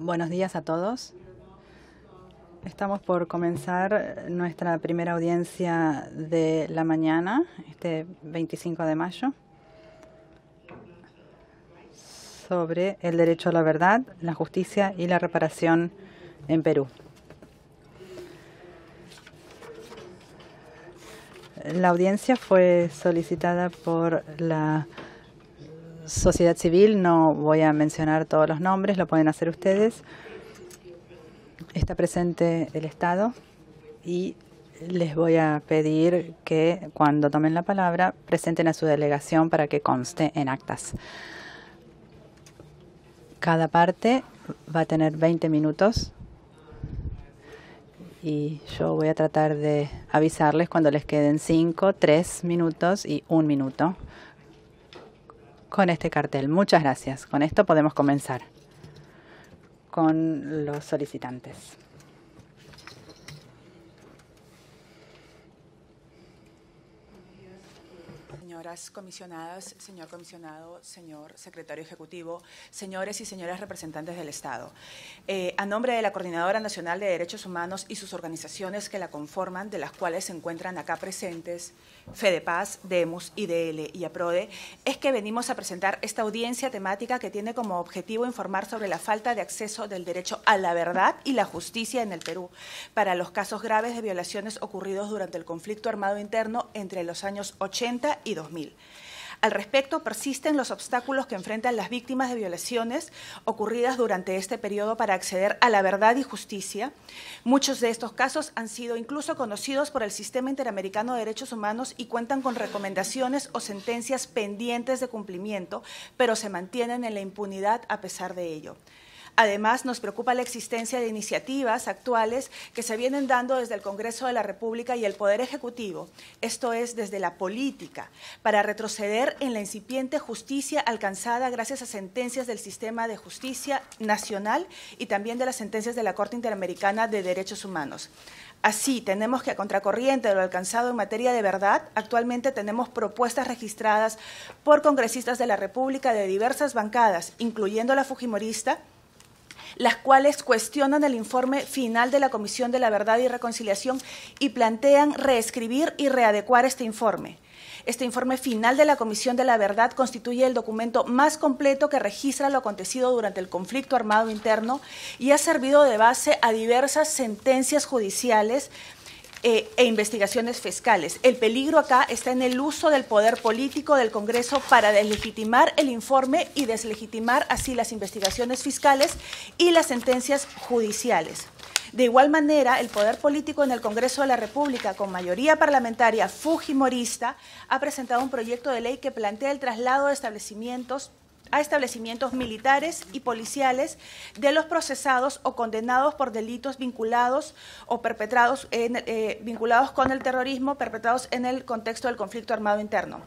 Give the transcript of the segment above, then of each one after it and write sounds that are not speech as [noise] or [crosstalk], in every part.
Buenos días a todos. Estamos por comenzar nuestra primera audiencia de la mañana, este 25 de mayo, sobre el derecho a la verdad, la justicia y la reparación en Perú. La audiencia fue solicitada por la sociedad civil, no voy a mencionar todos los nombres, lo pueden hacer ustedes. Está presente el Estado y les voy a pedir que cuando tomen la palabra presenten a su delegación para que conste en actas. Cada parte va a tener 20 minutos y yo voy a tratar de avisarles cuando les queden 5, 3 minutos y 1 minuto con este cartel. Muchas gracias. Con esto podemos comenzar con los solicitantes. Señoras comisionadas, señor comisionado, señor secretario ejecutivo, señores y señoras representantes del Estado. Eh, a nombre de la Coordinadora Nacional de Derechos Humanos y sus organizaciones que la conforman, de las cuales se encuentran acá presentes, FEDEPAS, DEMUS, IDL y APRODE, es que venimos a presentar esta audiencia temática que tiene como objetivo informar sobre la falta de acceso del derecho a la verdad y la justicia en el Perú para los casos graves de violaciones ocurridos durante el conflicto armado interno entre los años 80 y 2000. Al respecto, persisten los obstáculos que enfrentan las víctimas de violaciones ocurridas durante este periodo para acceder a la verdad y justicia. Muchos de estos casos han sido incluso conocidos por el Sistema Interamericano de Derechos Humanos y cuentan con recomendaciones o sentencias pendientes de cumplimiento, pero se mantienen en la impunidad a pesar de ello. Además, nos preocupa la existencia de iniciativas actuales que se vienen dando desde el Congreso de la República y el Poder Ejecutivo, esto es, desde la política, para retroceder en la incipiente justicia alcanzada gracias a sentencias del sistema de justicia nacional y también de las sentencias de la Corte Interamericana de Derechos Humanos. Así, tenemos que a contracorriente de lo alcanzado en materia de verdad, actualmente tenemos propuestas registradas por congresistas de la República de diversas bancadas, incluyendo la Fujimorista, las cuales cuestionan el informe final de la Comisión de la Verdad y Reconciliación y plantean reescribir y readecuar este informe. Este informe final de la Comisión de la Verdad constituye el documento más completo que registra lo acontecido durante el conflicto armado interno y ha servido de base a diversas sentencias judiciales eh, e investigaciones fiscales. El peligro acá está en el uso del poder político del Congreso para deslegitimar el informe y deslegitimar así las investigaciones fiscales y las sentencias judiciales. De igual manera, el poder político en el Congreso de la República, con mayoría parlamentaria fujimorista, ha presentado un proyecto de ley que plantea el traslado de establecimientos a establecimientos militares y policiales de los procesados o condenados por delitos vinculados o perpetrados eh, vinculados con el terrorismo perpetrados en el contexto del conflicto armado interno,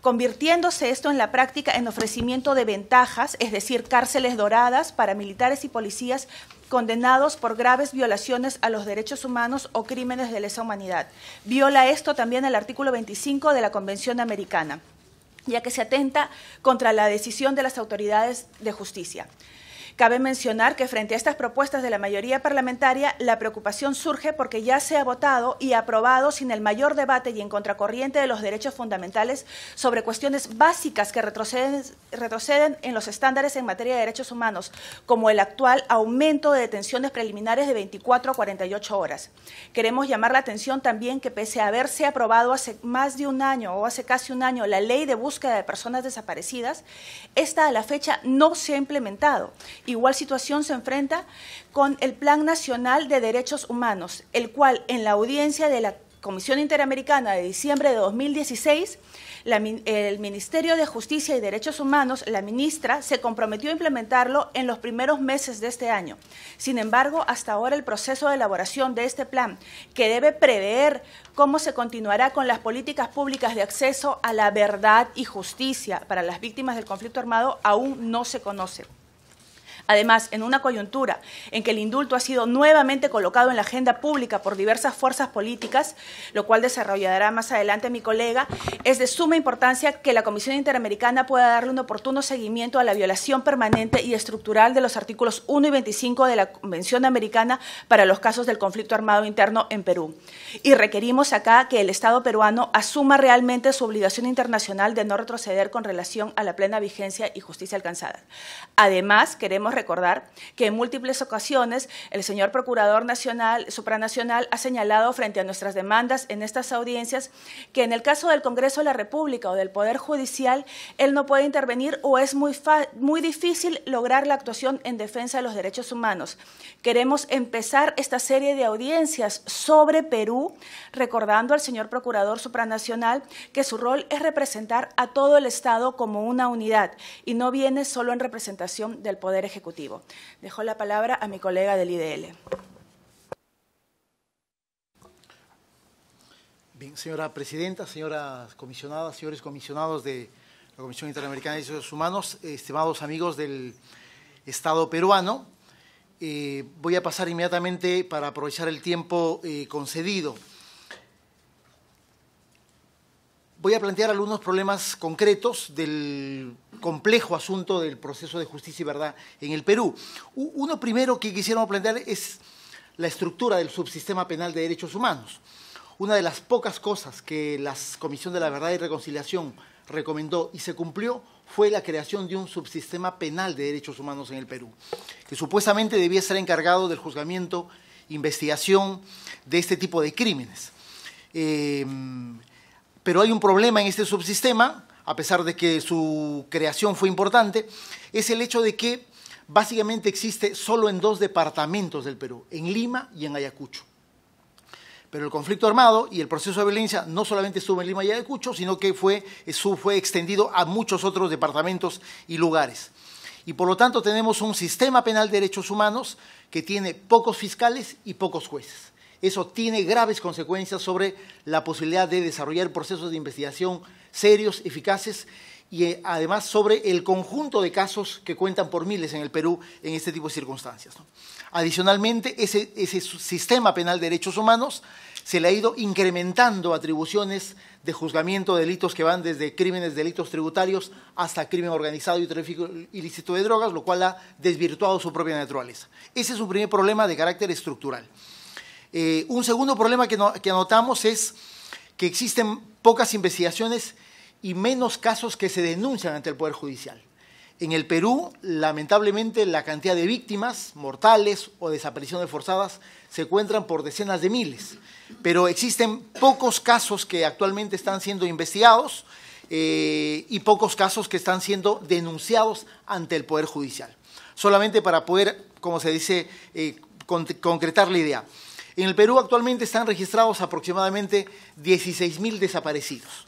convirtiéndose esto en la práctica en ofrecimiento de ventajas, es decir, cárceles doradas para militares y policías condenados por graves violaciones a los derechos humanos o crímenes de lesa humanidad. Viola esto también el artículo 25 de la Convención Americana ya que se atenta contra la decisión de las autoridades de justicia. Cabe mencionar que frente a estas propuestas de la mayoría parlamentaria, la preocupación surge porque ya se ha votado y aprobado sin el mayor debate y en contracorriente de los derechos fundamentales sobre cuestiones básicas que retroceden, en los estándares en materia de derechos humanos, como el actual aumento de detenciones preliminares de 24 a 48 horas. Queremos llamar la atención también que pese a haberse aprobado hace más de un año o hace casi un año la ley de búsqueda de personas desaparecidas, esta a la fecha no se ha implementado Igual situación se enfrenta con el Plan Nacional de Derechos Humanos, el cual en la audiencia de la Comisión Interamericana de diciembre de 2016, el Ministerio de Justicia y Derechos Humanos, la ministra, se comprometió a implementarlo en los primeros meses de este año. Sin embargo, hasta ahora el proceso de elaboración de este plan, que debe prever cómo se continuará con las políticas públicas de acceso a la verdad y justicia para las víctimas del conflicto armado, aún no se conoce. Además, en una coyuntura en que el indulto ha sido nuevamente colocado en la agenda pública por diversas fuerzas políticas, lo cual desarrollará más adelante mi colega, es de suma importancia que la Comisión Interamericana pueda darle un oportuno seguimiento a la violación permanente y estructural de los artículos 1 y 25 de la Convención Americana para los casos del conflicto armado interno en Perú. Y requerimos acá que el Estado peruano asuma realmente su obligación internacional de no retroceder con relación a la plena vigencia y justicia alcanzada. Además, queremos recordar que en múltiples ocasiones el señor Procurador Nacional, Supranacional ha señalado frente a nuestras demandas en estas audiencias que en el caso del Congreso de la República o del Poder Judicial, él no puede intervenir o es muy, muy difícil lograr la actuación en defensa de los derechos humanos. Queremos empezar esta serie de audiencias sobre Perú, recordando al señor Procurador Supranacional que su rol es representar a todo el Estado como una unidad y no viene solo en representación del Poder Ejecutivo. Dejo la palabra a mi colega del IDL. Bien, señora presidenta, señoras comisionadas, señores comisionados de la Comisión Interamericana de Derechos Humanos, estimados amigos del Estado peruano, eh, voy a pasar inmediatamente para aprovechar el tiempo eh, concedido. Voy a plantear algunos problemas concretos del complejo asunto del proceso de justicia y verdad en el Perú. Uno primero que quisiéramos plantear es la estructura del subsistema penal de derechos humanos. Una de las pocas cosas que la Comisión de la Verdad y Reconciliación recomendó y se cumplió fue la creación de un subsistema penal de derechos humanos en el Perú, que supuestamente debía ser encargado del juzgamiento, investigación de este tipo de crímenes. Eh, pero hay un problema en este subsistema a pesar de que su creación fue importante, es el hecho de que básicamente existe solo en dos departamentos del Perú, en Lima y en Ayacucho. Pero el conflicto armado y el proceso de violencia no solamente estuvo en Lima y Ayacucho, sino que fue, fue extendido a muchos otros departamentos y lugares. Y por lo tanto tenemos un sistema penal de derechos humanos que tiene pocos fiscales y pocos jueces. Eso tiene graves consecuencias sobre la posibilidad de desarrollar procesos de investigación serios, eficaces y eh, además sobre el conjunto de casos que cuentan por miles en el Perú en este tipo de circunstancias. Adicionalmente, ese, ese, sistema penal de derechos humanos se le ha ido incrementando atribuciones de juzgamiento de delitos que van desde crímenes, delitos tributarios hasta crimen organizado y tráfico ilícito de drogas, lo cual ha desvirtuado su propia naturaleza. Ese es un primer problema de carácter estructural. Eh, un segundo problema que, que anotamos es que existen pocas investigaciones y menos casos que se denuncian ante el Poder Judicial. En el Perú, lamentablemente, la cantidad de víctimas mortales o desapariciones forzadas se encuentran por decenas de miles, pero existen pocos casos que actualmente están siendo investigados eh, y pocos casos que están siendo denunciados ante el Poder Judicial. Solamente para poder, como se dice, eh, concretar la idea. En el Perú actualmente están registrados aproximadamente 16.000 desaparecidos.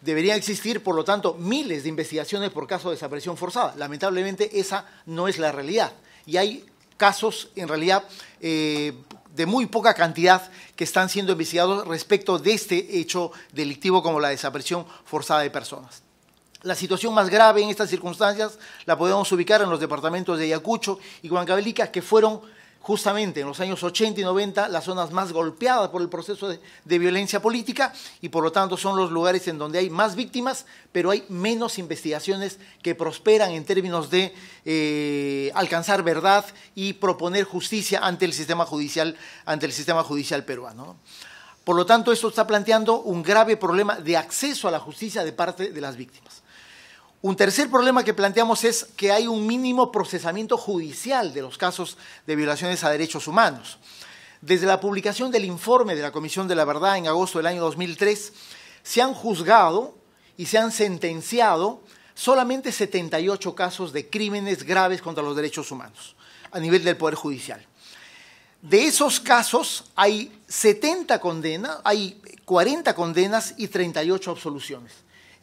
Deberían existir, por lo tanto, miles de investigaciones por caso de desaparición forzada. Lamentablemente esa no es la realidad. Y hay casos, en realidad, eh, de muy poca cantidad que están siendo investigados respecto de este hecho delictivo como la desaparición forzada de personas. La situación más grave en estas circunstancias la podemos ubicar en los departamentos de Ayacucho y Huancavelica, que fueron justamente en los años 80 y 90 las zonas más golpeadas por el proceso de, violencia política y por lo tanto son los lugares en donde hay más víctimas, pero hay menos investigaciones que prosperan en términos de eh, alcanzar verdad y proponer justicia ante el sistema judicial, ante el sistema judicial peruano. Por lo tanto, esto está planteando un grave problema de acceso a la justicia de parte de las víctimas. Un tercer problema que planteamos es que hay un mínimo procesamiento judicial de los casos de violaciones a derechos humanos. Desde la publicación del informe de la Comisión de la Verdad en agosto del año 2003, se han juzgado y se han sentenciado solamente 78 casos de crímenes graves contra los derechos humanos a nivel del Poder Judicial. De esos casos hay 70 condenas, hay 40 condenas y 38 absoluciones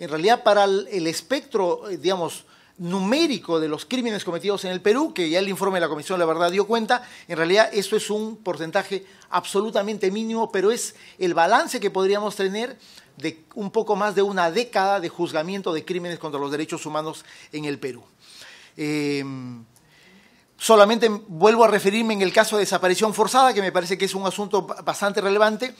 en realidad para el, espectro, eh, digamos, numérico de los crímenes cometidos en el Perú, que ya el informe de la Comisión de la Verdad dio cuenta, en realidad esto es un porcentaje absolutamente mínimo, pero es el balance que podríamos tener de un poco más de una década de juzgamiento de crímenes contra los derechos humanos en el Perú. Eh, solamente vuelvo a referirme en el caso de desaparición forzada, que me parece que es un asunto bastante relevante.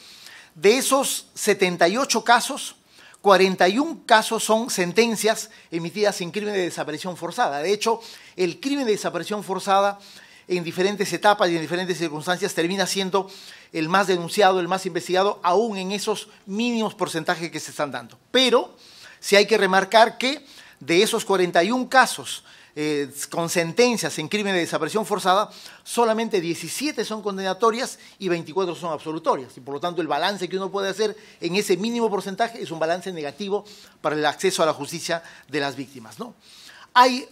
De esos 78 casos, 41 casos son sentencias emitidas en crimen de desaparición forzada. De hecho, el crimen de desaparición forzada en diferentes etapas y en diferentes circunstancias termina siendo el más denunciado, el más investigado, aún en esos mínimos porcentajes que se están dando. Pero si sí hay que remarcar que de esos 41 casos eh, con sentencias en crimen de desaparición forzada, solamente 17 son condenatorias y 24 son absolutorias. Y por lo tanto, el balance que uno puede hacer en ese mínimo porcentaje es un balance negativo para el acceso a la justicia de las víctimas. ¿no? Hay,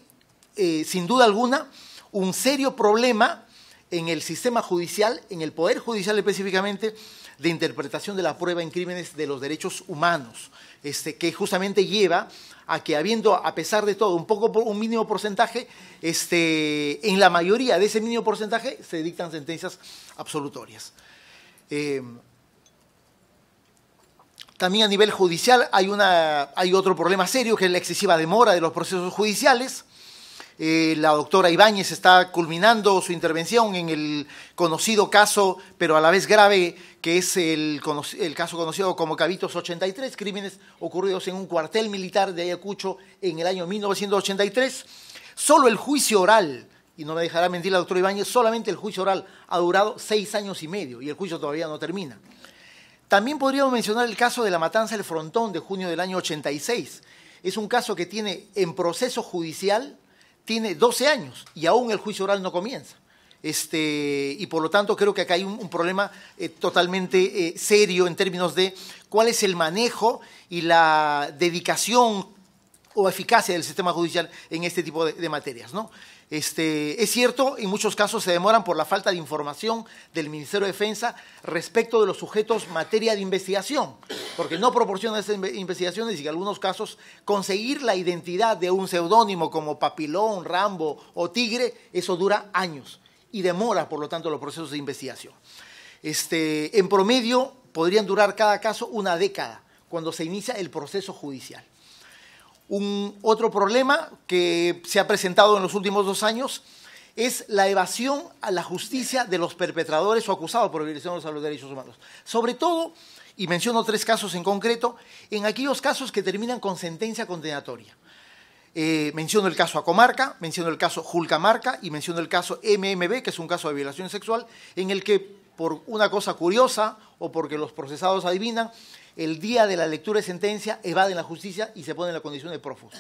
eh, sin duda alguna, un serio problema en el sistema judicial, en el Poder Judicial específicamente, de interpretación de la prueba en crímenes de los derechos humanos, este, que justamente lleva a que habiendo, a pesar de todo, un poco un mínimo porcentaje, este, en la mayoría de ese mínimo porcentaje se dictan sentencias absolutorias. Em, también a nivel judicial hay, una, hay otro problema serio, que es la excesiva demora de los procesos judiciales. Eh, la doctora Ibáñez está culminando su intervención en el conocido caso, pero a la vez grave, que es el, el caso conocido como Cabitos 83, crímenes ocurridos en un cuartel militar de Ayacucho en el año 1983. Solo el juicio oral y no me dejará mentir la doctora Ibáñez, solamente el juicio oral ha durado seis años y medio y el juicio todavía no termina. También podríamos mencionar el caso de la matanza del frontón de junio del año 86. Es un caso que tiene en proceso judicial tiene 12 años y aún el juicio oral no comienza. Este, y por lo tanto creo que acá hay un, problema eh, totalmente eh, serio en términos de cuál es el manejo y la dedicación o eficacia del sistema judicial en este tipo de, de materias. ¿no? Este, es cierto, en muchos casos se demoran por la falta de información del Ministerio de Defensa respecto de los sujetos materia de investigación, porque no proporciona esas investigaciones y en algunos casos conseguir la identidad de un seudónimo como Papilón, Rambo o Tigre, eso dura años y demora, por lo tanto, los procesos de investigación. Este, en promedio, podrían durar cada caso una década cuando se inicia el proceso judicial. Un otro problema que se ha presentado en los últimos dos años es la evasión a la justicia de los perpetradores o acusados por violaciones a los derechos humanos. Sobre todo, y menciono tres casos en concreto, en aquellos casos que terminan con sentencia condenatoria. Eh, menciono el caso Acomarca, menciono el caso Julcamarca y menciono el caso MMB, que es un caso de violación sexual, en el que por una cosa curiosa o porque los procesados adivinan, el día de la lectura de sentencia evaden la justicia y se ponen en la condición de prófugo.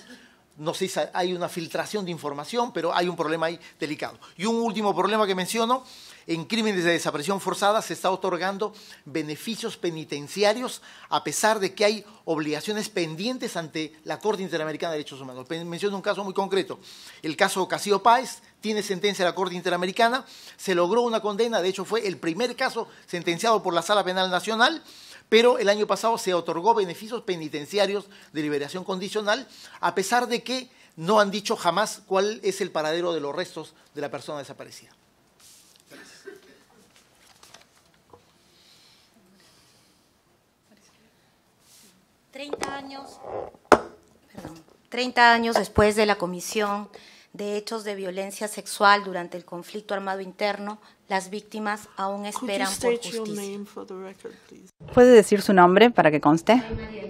No sé si hay una filtración de información, pero hay un problema ahí delicado. Y un último problema que menciono, en crímenes de desaparición forzada se está otorgando beneficios penitenciarios a pesar de que hay obligaciones pendientes ante la Corte Interamericana de Derechos Humanos. Menciono un caso muy concreto. El caso Casio Páez tiene sentencia de la Corte Interamericana, se logró una condena, de hecho fue el primer caso sentenciado por la Sala Penal Nacional pero el año pasado se otorgó beneficios penitenciarios de liberación condicional, a pesar de que no han dicho jamás cuál es el paradero de los restos de la persona desaparecida. Treinta años, años después de la comisión de hechos de violencia sexual durante el conflicto armado interno, las víctimas aún esperan por justicia. ¿Puede decir su nombre para que conste?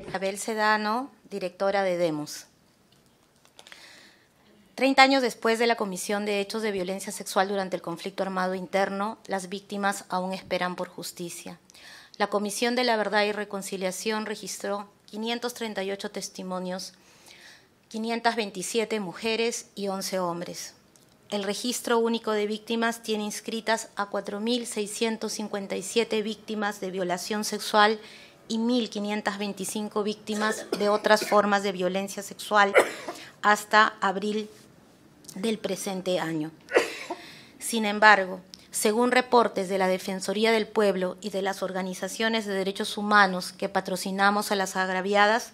Isabel Sedano, directora de Demos. Treinta años después de la comisión de hechos de violencia sexual durante el conflicto armado interno, las víctimas aún esperan por justicia. La Comisión de la Verdad y Reconciliación registró 538 testimonios 527 mujeres y 11 hombres. El registro único de víctimas tiene inscritas a 4.657 víctimas de violación sexual y 1.525 víctimas de otras formas de violencia sexual hasta abril del presente año. Sin embargo, según reportes de la Defensoría del Pueblo y de las organizaciones de derechos humanos que patrocinamos a las agraviadas,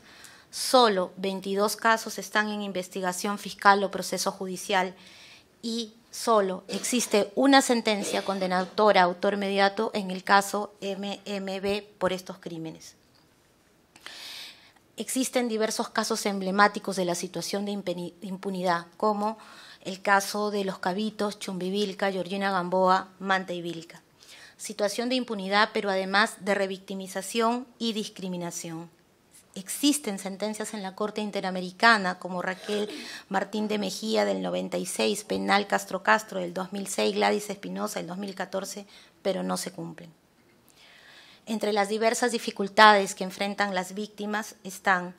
solo 22 casos están en investigación fiscal o proceso judicial y solo existe una sentencia condenadora autor mediato, en el caso MMB por estos crímenes. Existen diversos casos emblemáticos de la situación de impunidad, como el caso de los Cabitos, Chumbivilca, Georgina Gamboa, Manta y Vilca. Situación de impunidad, pero además de revictimización y discriminación existen sentencias en la Corte Interamericana, como Raquel Martín de Mejía del 96, Penal Castro Castro del 2006, Gladys Espinosa del 2014, pero no se cumplen. Entre las diversas dificultades que enfrentan las víctimas están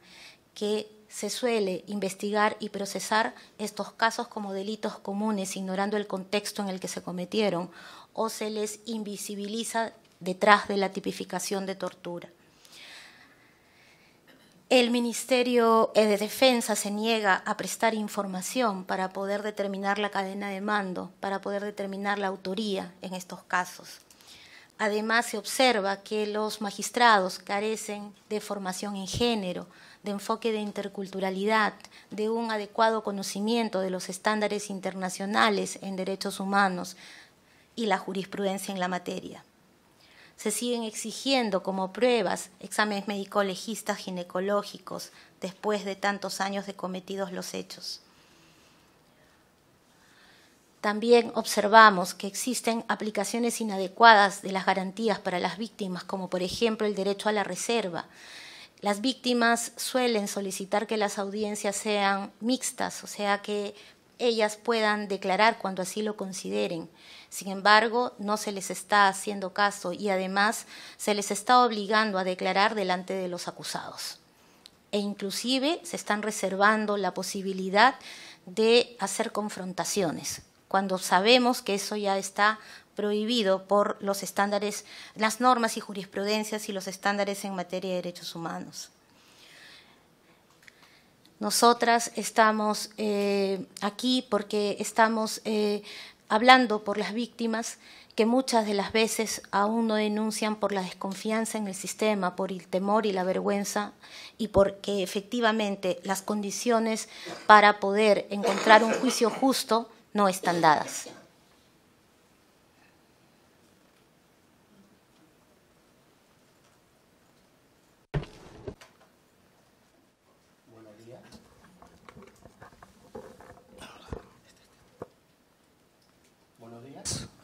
que se suele investigar y procesar estos casos como delitos comunes, ignorando el contexto en el que se cometieron, o se les invisibiliza detrás de la tipificación de tortura. El Ministerio eh, de Defensa se niega a prestar información para poder determinar la cadena de mando, para poder determinar la autoría en estos casos. Además, se observa que los magistrados carecen de formación en género, de enfoque de interculturalidad, de un adecuado conocimiento de los estándares internacionales en derechos humanos y la jurisprudencia en la materia se siguen exigiendo como pruebas exámenes médico-legistas ginecológicos después de tantos años de cometidos los hechos. También observamos que existen aplicaciones inadecuadas de las garantías para las víctimas, como por ejemplo el derecho a la reserva. Las víctimas suelen solicitar que las audiencias sean mixtas, o sea que ellas puedan declarar cuando así lo consideren. Sin embargo, no se les está haciendo caso y además se les está obligando a declarar delante de los acusados. E inclusive se están reservando la posibilidad de hacer confrontaciones, cuando sabemos que eso ya está prohibido por los estándares, las normas y jurisprudencias y los estándares en materia de derechos humanos. Nosotras estamos eh, aquí porque estamos eh, hablando por las víctimas que muchas de las veces aún no denuncian por la desconfianza en el sistema, por el temor y la vergüenza, y porque efectivamente las condiciones para poder encontrar un juicio justo no están dadas.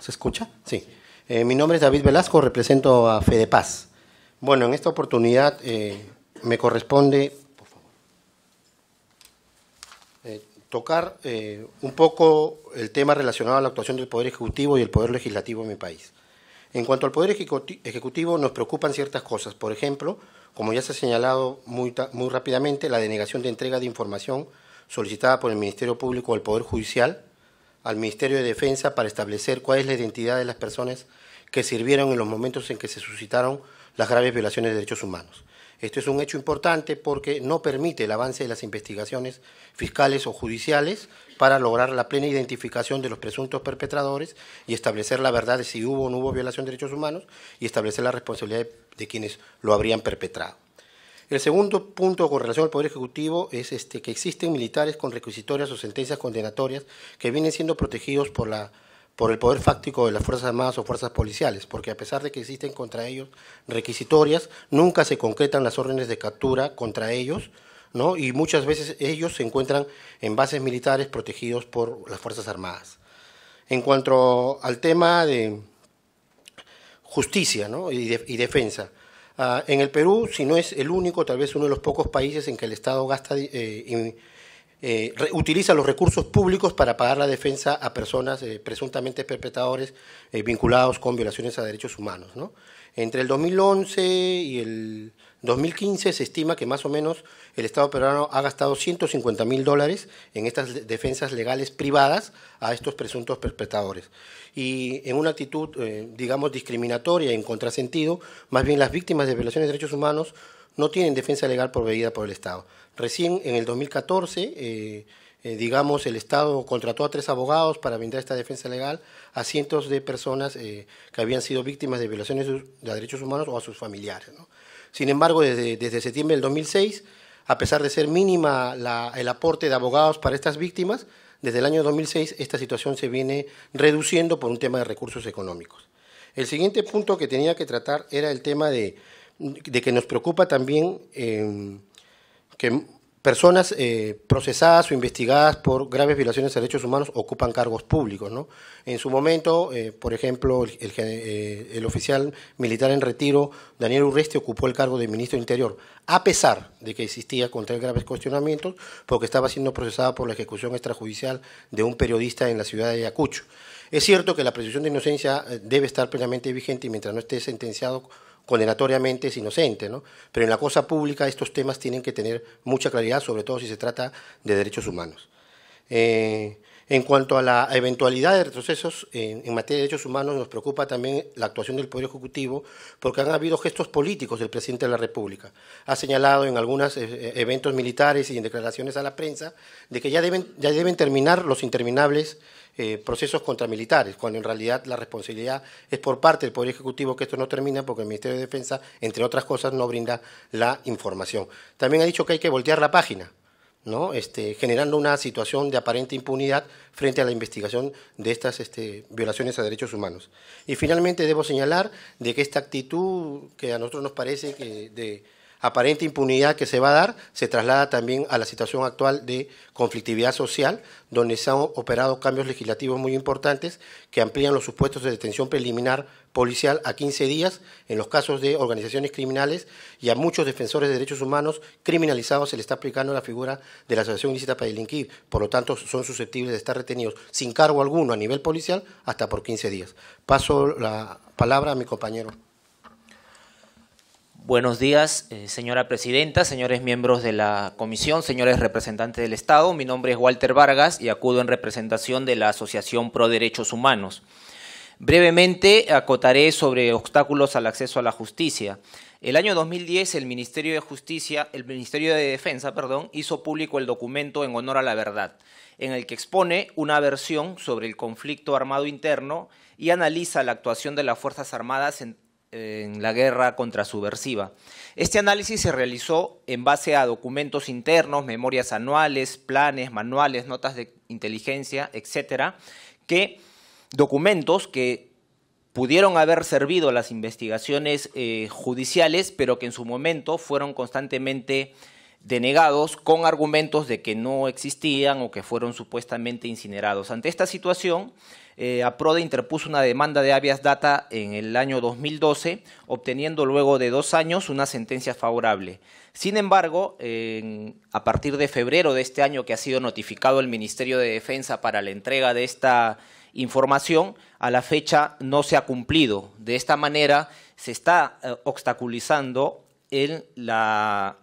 ¿Se escucha? Sí. Eh, mi nombre es David Velasco, represento a Paz. Bueno, en esta oportunidad eh, me corresponde por favor, eh, tocar un poco el tema relacionado a la actuación del Poder Ejecutivo y el Poder Legislativo en mi país. En cuanto al Poder Ejecutivo, nos preocupan ciertas cosas. Por ejemplo, como ya se ha señalado muy, muy rápidamente, la denegación de entrega de información solicitada por el Ministerio Público al Poder Judicial al Ministerio de Defensa para establecer cuál es la identidad de las personas que sirvieron en los momentos en que se suscitaron las graves violaciones de derechos humanos. Esto es un hecho importante porque no permite el avance de las investigaciones fiscales o judiciales para lograr la plena identificación de los presuntos perpetradores y establecer la verdad de si hubo o no hubo violación de derechos humanos y establecer la responsabilidad de, quienes lo habrían perpetrado. El segundo punto con relación al Poder Ejecutivo es este, que existen militares con requisitorias o sentencias condenatorias que vienen siendo protegidos por la por el poder fáctico de las Fuerzas Armadas o Fuerzas Policiales, porque a pesar de que existen contra ellos requisitorias, nunca se concretan las órdenes de captura contra ellos, ¿no? y muchas veces ellos se encuentran en bases militares protegidos por las Fuerzas Armadas. En cuanto al tema de justicia y defensa, Ah, en el Perú, si no es el único, tal vez uno de los pocos países en que el Estado gasta, eh, eh, utiliza los recursos públicos para pagar la defensa a personas eh, presuntamente perpetradores vinculados con violaciones a derechos humanos. Entre el 2011 y el 2015 se estima que más o menos el Estado peruano ha gastado 150 mil dólares en estas defensas legales privadas a estos presuntos perpetradores. Y en una actitud, eh, digamos, discriminatoria y en contrasentido, más bien las víctimas de violaciones de derechos humanos no tienen defensa legal proveída por el Estado. Recién en el 2014... Eh, eh, digamos, el Estado contrató a tres abogados para brindar esta defensa legal a cientos de personas que habían sido víctimas de violaciones de derechos humanos o a sus familiares. ¿no? Sin embargo, desde, septiembre del 2006, a pesar de ser mínima el aporte de abogados para estas víctimas, desde el año 2006 esta situación se viene reduciendo por un tema de recursos económicos. El siguiente punto que tenía que tratar era el tema de, que nos preocupa también eh, que personas eh, procesadas o investigadas por graves violaciones de derechos humanos ocupan cargos públicos. En su momento, eh, por ejemplo, eh, el, oficial militar en retiro, Daniel Urresti, ocupó el cargo de ministro del Interior, a pesar de que existía contra él graves cuestionamientos, porque estaba siendo procesada por la ejecución extrajudicial de un periodista en la ciudad de Ayacucho. Es cierto que la presunción de inocencia debe estar plenamente vigente y mientras no esté sentenciado condenatoriamente es inocente, ¿no? Pero en la cosa pública estos temas tienen que tener mucha claridad, sobre todo si se trata de derechos humanos. Eh, en cuanto a la eventualidad de retrocesos en, materia de derechos humanos, nos preocupa también la actuación del Poder Ejecutivo porque han habido gestos políticos del presidente de la República. Ha señalado en algunos eh, eh, eventos militares y en declaraciones a la prensa de que ya deben, deben terminar los interminables eh, procesos contra militares, cuando en realidad la responsabilidad es por parte del Poder Ejecutivo que esto no termina porque el Ministerio de Defensa, entre otras cosas, no brinda la información. También ha dicho que hay que voltear la página este, generando una situación de aparente impunidad frente a la investigación de estas este, violaciones a derechos humanos. Y finalmente debo señalar de que esta actitud que a nosotros nos parece que de aparente impunidad que se va a dar se traslada también a la situación actual de conflictividad social, donde se han operado cambios legislativos muy importantes que amplían los supuestos de detención preliminar policial a 15 días en los casos de organizaciones criminales y a muchos defensores de derechos humanos criminalizados se le está aplicando la figura de la asociación ilícita para delinquir, por lo tanto son susceptibles de estar retenidos sin cargo alguno a nivel policial hasta por 15 días. Paso la palabra a mi compañero. Buenos días, eh, señora presidenta, señores miembros de la comisión, señores representantes del Estado. Mi nombre es Walter Vargas y acudo en representación de la Asociación Pro Derechos Humanos. Brevemente acotaré sobre obstáculos al acceso a la justicia. El año 2010 el Ministerio de Justicia, el Ministerio de Defensa, perdón, hizo público el documento En honor a la verdad, en el que expone una versión sobre el conflicto armado interno y analiza la actuación de las Fuerzas Armadas en en la guerra contra subversiva. Este análisis se realizó en base a documentos internos, memorias anuales, planes, manuales, notas de inteligencia, etcétera, que documentos que pudieron haber servido a las investigaciones eh, judiciales, pero que en su momento fueron constantemente denegados con argumentos de que no existían o que fueron supuestamente incinerados. Ante esta situación, eh, APRODE interpuso una demanda de avias data en el año 2012, obteniendo luego de dos años una sentencia favorable. Sin embargo, a partir de febrero de este año que ha sido notificado el Ministerio de Defensa para la entrega de esta información, a la fecha no se ha cumplido. De esta manera se está eh, obstaculizando en la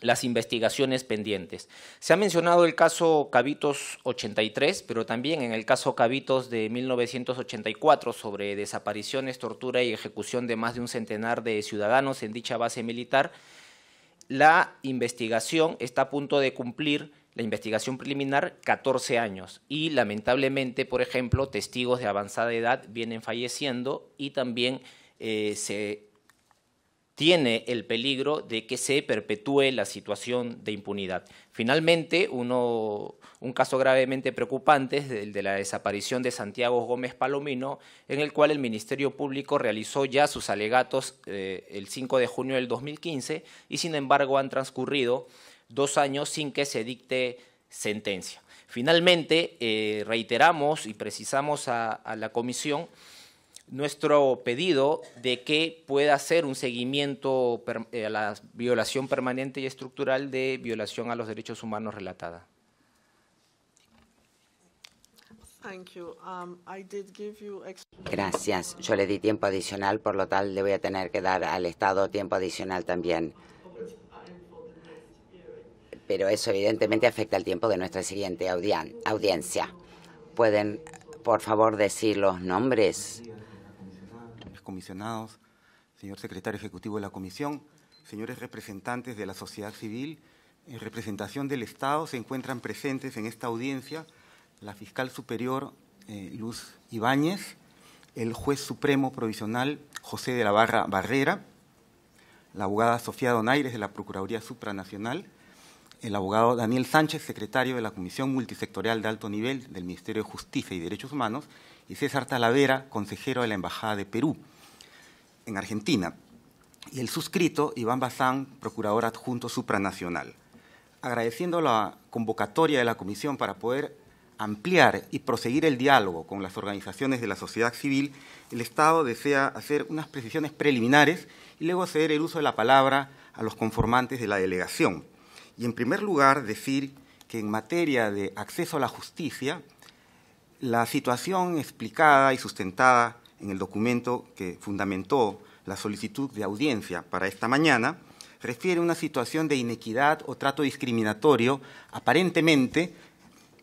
las investigaciones pendientes. Se ha mencionado el caso Cavitos 83, pero también en el caso Cavitos de 1984 sobre desapariciones, tortura y ejecución de más de un centenar de ciudadanos en dicha base militar, la investigación está a punto de cumplir, la investigación preliminar, 14 años y lamentablemente, por ejemplo, testigos de avanzada edad vienen falleciendo y también eh, se tiene el peligro de que se perpetúe la situación de impunidad. Finalmente, un caso gravemente preocupante es el de la desaparición de Santiago Gómez Palomino, en el cual el Ministerio Público realizó ya sus alegatos eh, el 5 de junio del 2015 y sin embargo han transcurrido dos años sin que se dicte sentencia. Finalmente, eh, reiteramos y precisamos a, a la Comisión nuestro pedido de que pueda hacer un seguimiento eh, a la violación permanente y estructural de violación a los derechos humanos relatada. Um, Gracias. Yo le di tiempo adicional, por lo tal le voy a tener que dar al Estado tiempo adicional también. Pero eso evidentemente afecta el tiempo de nuestra siguiente audiencia. ¿Pueden, por favor, decir los nombres? comisionados, señor secretario ejecutivo de la comisión, señores representantes de la sociedad civil, en representación del Estado se encuentran presentes en esta audiencia la fiscal superior eh, Luz Ibáñez, el juez supremo provisional José de la Barra Barrera, la abogada Sofía Donaires de la Procuraduría Supranacional, el abogado Daniel Sánchez, secretario de la Comisión Multisectorial de Alto Nivel del Ministerio de Justicia y Derechos Humanos, y César Talavera, consejero de la Embajada de Perú en Argentina, y el suscrito Iván Bazán, procurador adjunto supranacional. Agradeciendo la convocatoria de la Comisión para poder ampliar y proseguir el diálogo con las organizaciones de la sociedad civil, el Estado desea hacer unas precisiones preliminares y luego ceder el uso de la palabra a los conformantes de la delegación. Y en primer lugar, decir que en materia de acceso a la justicia, la situación explicada y sustentada en el documento que fundamentó la solicitud de audiencia para esta mañana, refiere una situación de inequidad o trato discriminatorio aparentemente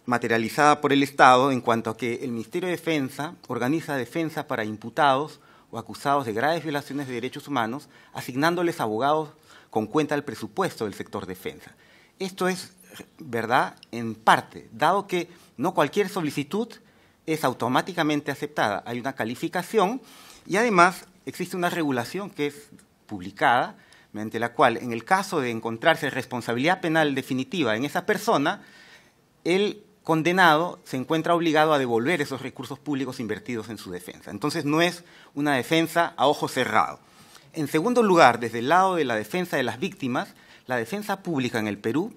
materializada por el Estado en cuanto a que el Ministerio de Defensa organiza defensa para imputados o acusados de graves violaciones de derechos humanos, asignándoles abogados con cuenta del presupuesto del sector defensa. Esto es verdad en parte, dado que no cualquier solicitud es automáticamente aceptada. Hay una calificación y además existe una regulación que es publicada, mediante la cual, en el caso de encontrarse responsabilidad penal definitiva en esa persona, el condenado se encuentra obligado a devolver esos recursos públicos invertidos en su defensa. Entonces, no es una defensa a ojo cerrado. En segundo lugar, desde el lado de la defensa de las víctimas, la defensa pública en el Perú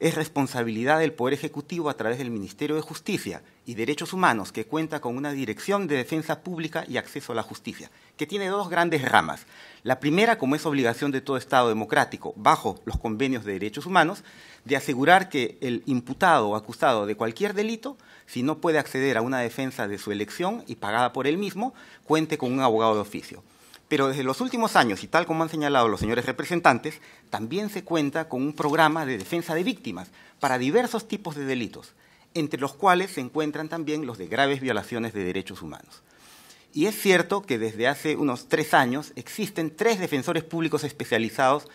es responsabilidad del Poder Ejecutivo a través del Ministerio de Justicia y Derechos Humanos, que cuenta con una Dirección de Defensa Pública y Acceso a la Justicia, que tiene dos grandes ramas. La primera, como es obligación de todo Estado democrático, bajo los convenios de derechos humanos, de asegurar que el imputado o acusado de cualquier delito, si no puede acceder a una defensa de su elección y pagada por él mismo, cuente con un abogado de oficio. Pero desde los últimos años, y tal como han señalado los señores representantes, también se cuenta con un programa de defensa de víctimas para diversos tipos de delitos entre los cuales se encuentran también los de graves violaciones de derechos humanos. Y es cierto que desde hace unos tres años existen tres defensores públicos especializados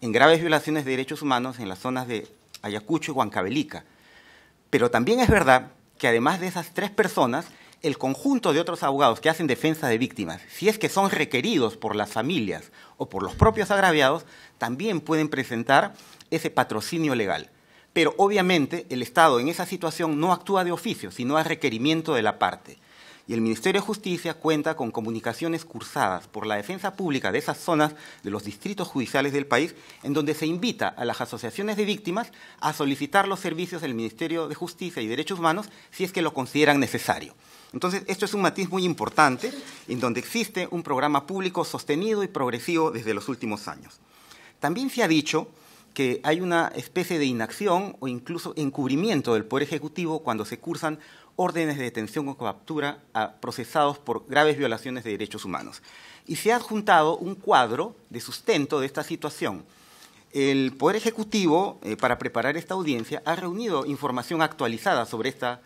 en graves violaciones de derechos humanos en las zonas de Ayacucho y Huancavelica. Pero también es verdad que además de esas tres personas, el conjunto de otros abogados que hacen defensa de víctimas, si es que son requeridos por las familias o por los propios agraviados, también pueden presentar ese patrocinio legal. Pero obviamente el Estado en esa situación no actúa de oficio, sino a requerimiento de la parte. Y el Ministerio de Justicia cuenta con comunicaciones cursadas por la defensa pública de esas zonas de los distritos judiciales del país, en donde se invita a las asociaciones de víctimas a solicitar los servicios del Ministerio de Justicia y Derechos Humanos si es que lo consideran necesario. Entonces, esto es un matiz muy importante en donde existe un programa público sostenido y progresivo desde los últimos años. También se ha dicho que hay una especie de inacción o incluso encubrimiento del Poder Ejecutivo cuando se cursan órdenes de detención o captura a procesados por graves violaciones de derechos humanos. Y se ha adjuntado un cuadro de sustento de esta situación. El Poder Ejecutivo, eh, para preparar esta audiencia, ha reunido información actualizada sobre esta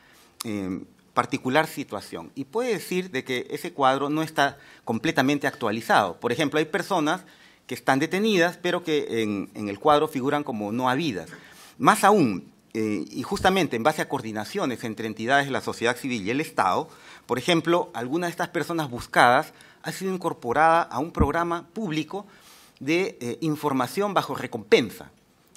eh, particular situación. Y puede decir de que ese cuadro no está completamente actualizado. Por ejemplo, hay personas que están detenidas, pero que en, el cuadro figuran como no habidas. Más aún, eh, y justamente en base a coordinaciones entre entidades de la sociedad civil y el Estado, por ejemplo, alguna de estas personas buscadas ha sido incorporada a un programa público de eh, información bajo recompensa.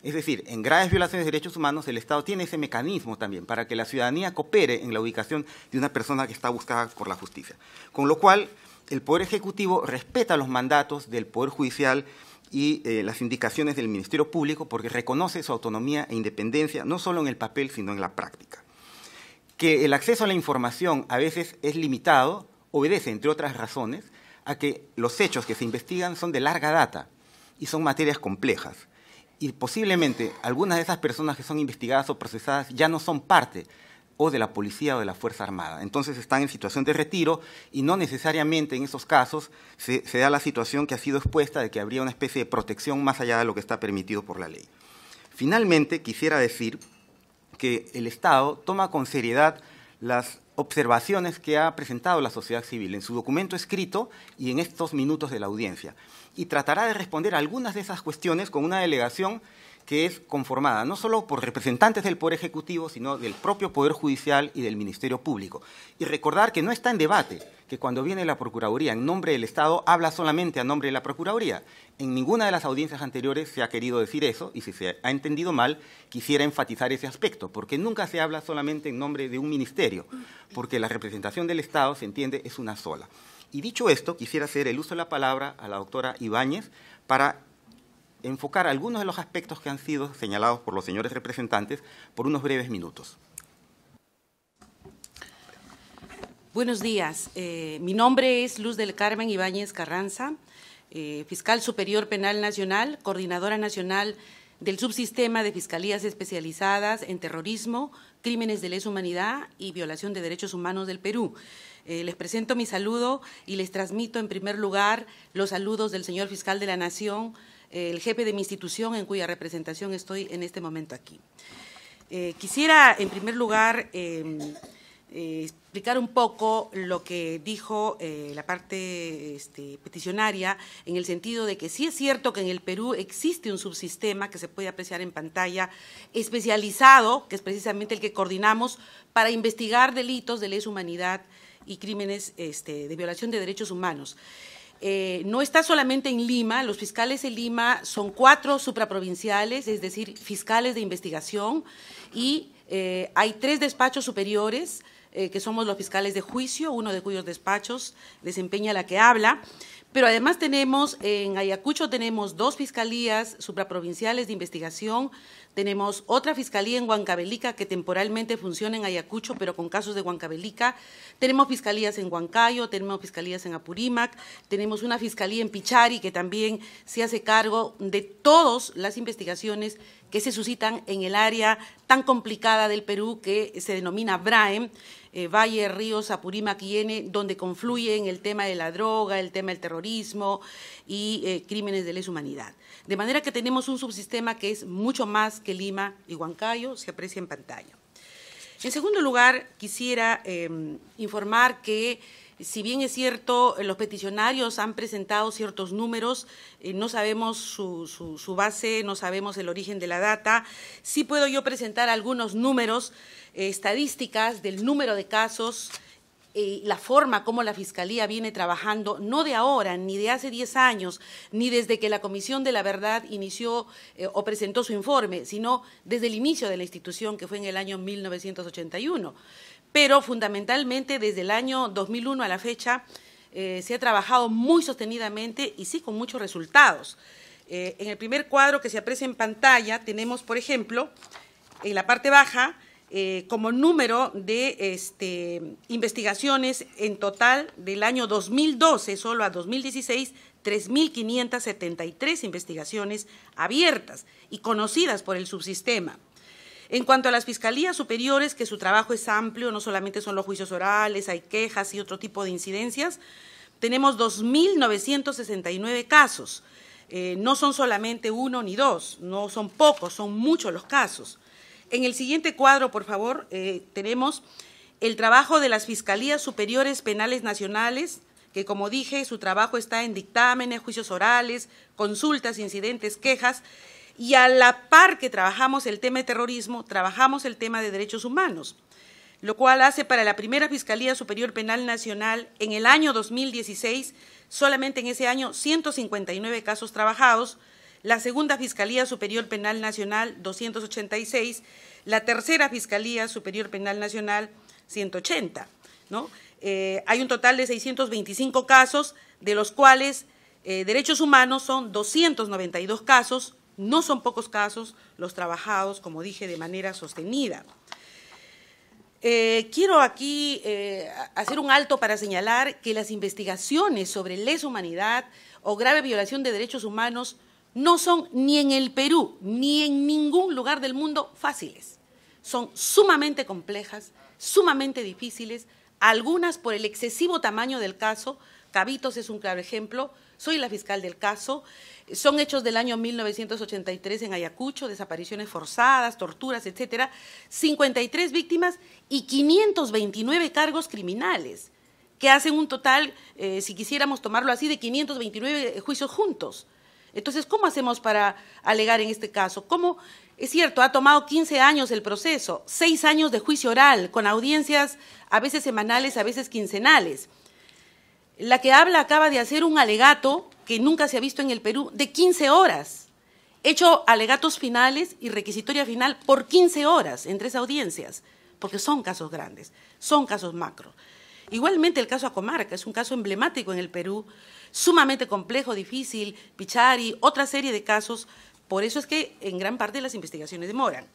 Es decir, en graves violaciones de derechos humanos el Estado tiene ese mecanismo también para que la ciudadanía coopere en la ubicación de una persona que está buscada por la justicia. Con lo cual, el Poder Ejecutivo respeta los mandatos del Poder Judicial y eh, las indicaciones del Ministerio Público porque reconoce su autonomía e independencia no solo en el papel, sino en la práctica. Que el acceso a la información a veces es limitado obedece, entre otras razones, a que los hechos que se investigan son de larga data y son materias complejas. Y posiblemente algunas de esas personas que son investigadas o procesadas ya no son parte o de la policía o de la Fuerza Armada. Entonces están en situación de retiro y no necesariamente en esos casos se, da la situación que ha sido expuesta de que habría una especie de protección más allá de lo que está permitido por la ley. Finalmente, quisiera decir que el Estado toma con seriedad las observaciones que ha presentado la sociedad civil en su documento escrito y en estos minutos de la audiencia y tratará de responder algunas de esas cuestiones con una delegación que es conformada no solo por representantes del Poder Ejecutivo, sino del propio Poder Judicial y del Ministerio Público. Y recordar que no está en debate que cuando viene la Procuraduría en nombre del Estado habla solamente a nombre de la Procuraduría. En ninguna de las audiencias anteriores se ha querido decir eso y si se ha entendido mal, quisiera enfatizar ese aspecto, porque nunca se habla solamente en nombre de un ministerio, porque la representación del Estado, se entiende, es una sola. Y dicho esto, quisiera hacer el uso de la palabra a la doctora Ibáñez para enfocar algunos de los aspectos que han sido señalados por los señores representantes por unos breves minutos. Buenos días. Eh, mi nombre es Luz del Carmen Ibáñez Carranza, eh, fiscal superior penal nacional, coordinadora nacional del subsistema de fiscalías especializadas en terrorismo, crímenes de lesa humanidad y violación de derechos humanos del Perú. Eh, les presento mi saludo y les transmito en primer lugar los saludos del señor fiscal de la Nación, el jefe de mi institución en cuya representación estoy en este momento aquí. Eh, quisiera, en primer lugar, em, eh, explicar un poco lo que dijo eh, la parte este, peticionaria, en el sentido de que sí es cierto que en el Perú existe un subsistema que se puede apreciar en pantalla, especializado, que es precisamente el que coordinamos para investigar delitos de lesa humanidad y crímenes este, de violación de derechos humanos. Eh, no está solamente en Lima, los fiscales en Lima son cuatro supraprovinciales, es decir, fiscales de investigación, y eh, hay tres despachos superiores, eh, que somos los fiscales de juicio, uno de cuyos despachos desempeña la que habla. Pero además tenemos, en Ayacucho tenemos dos fiscalías supraprovinciales de investigación, tenemos otra fiscalía en Huancabelica que temporalmente funciona en Ayacucho, pero con casos de Huancabelica. Tenemos fiscalías en Huancayo, tenemos fiscalías en Apurímac, tenemos una fiscalía en Pichari que también se hace cargo de todas las investigaciones que se suscitan en el área tan complicada del Perú que se denomina BRAEM eh, Valle, Ríos, Apurímac donde confluyen el tema de la droga, el tema del terrorismo y eh, crímenes de lesa humanidad. De manera que tenemos un subsistema que es mucho más que Lima y Huancayo, se aprecia en pantalla. En segundo lugar, quisiera em, informar que si bien es cierto, eh, los peticionarios han presentado ciertos números, eh, no sabemos su, base, no sabemos el origen de la data, sí puedo yo presentar algunos números, eh, estadísticas del número de casos, y la forma como la Fiscalía viene trabajando, no de ahora, ni de hace 10 años, ni desde que la Comisión de la Verdad inició o presentó su informe, sino desde el inicio de la institución, que fue en el año 1981 pero fundamentalmente desde el año 2001 a la fecha eh, se ha trabajado muy sostenidamente y sí con muchos resultados. Eh, en el primer cuadro que se aprecia en pantalla tenemos, por ejemplo, en la parte baja, eh, como número de este, investigaciones en total del año 2012 solo a 2016, 3.573 investigaciones abiertas y conocidas por el subsistema. En cuanto a las fiscalías superiores, que su trabajo es amplio, no solamente son los juicios orales, hay quejas y otro tipo de incidencias, tenemos 2.969 casos. Eh, no son solamente uno ni dos, no son pocos, son muchos los casos. En el siguiente cuadro, por favor, eh, tenemos el trabajo de las Fiscalías Superiores Penales Nacionales, que como dije, su trabajo está en dictámenes, juicios orales, consultas, incidentes, quejas, y a la par que trabajamos el tema de terrorismo, trabajamos el tema de derechos humanos, lo cual hace para la primera Fiscalía Superior Penal Nacional en el año 2016, solamente en ese año 159 casos trabajados, la segunda Fiscalía Superior Penal Nacional 286, la tercera Fiscalía Superior Penal Nacional 180. ¿no? Eh, hay un total de 625 casos, de los cuales eh, derechos humanos son 292 casos, no son pocos casos los trabajados, como dije, de manera sostenida. Eh, quiero aquí eh, hacer un alto para señalar que las investigaciones sobre lesa humanidad o grave violación de derechos humanos no son ni en el Perú ni en ningún lugar del mundo fáciles. Son sumamente complejas, sumamente difíciles, algunas por el excesivo tamaño del caso, Cabitos es un claro ejemplo, soy la fiscal del caso. Son hechos del año 1983 en Ayacucho, desapariciones forzadas, torturas, etcétera. 53 víctimas y 529 cargos criminales, que hacen un total, eh, si quisiéramos tomarlo así, de 529 eh, juicios juntos. Entonces, ¿cómo hacemos para alegar en este caso? ¿Cómo? Es cierto, ha tomado 15 años el proceso, 6 años de juicio oral, con audiencias a veces semanales, a veces quincenales. La que habla acaba de hacer un alegato que nunca se ha visto en el Perú de 15 horas. hecho alegatos finales y requisitoria final por 15 horas en tres audiencias, porque son casos grandes, son casos macro. Igualmente el caso Acomarca es un caso emblemático en el Perú, sumamente complejo, difícil, Pichari, otra serie de casos, por eso es que en gran parte las investigaciones demoran.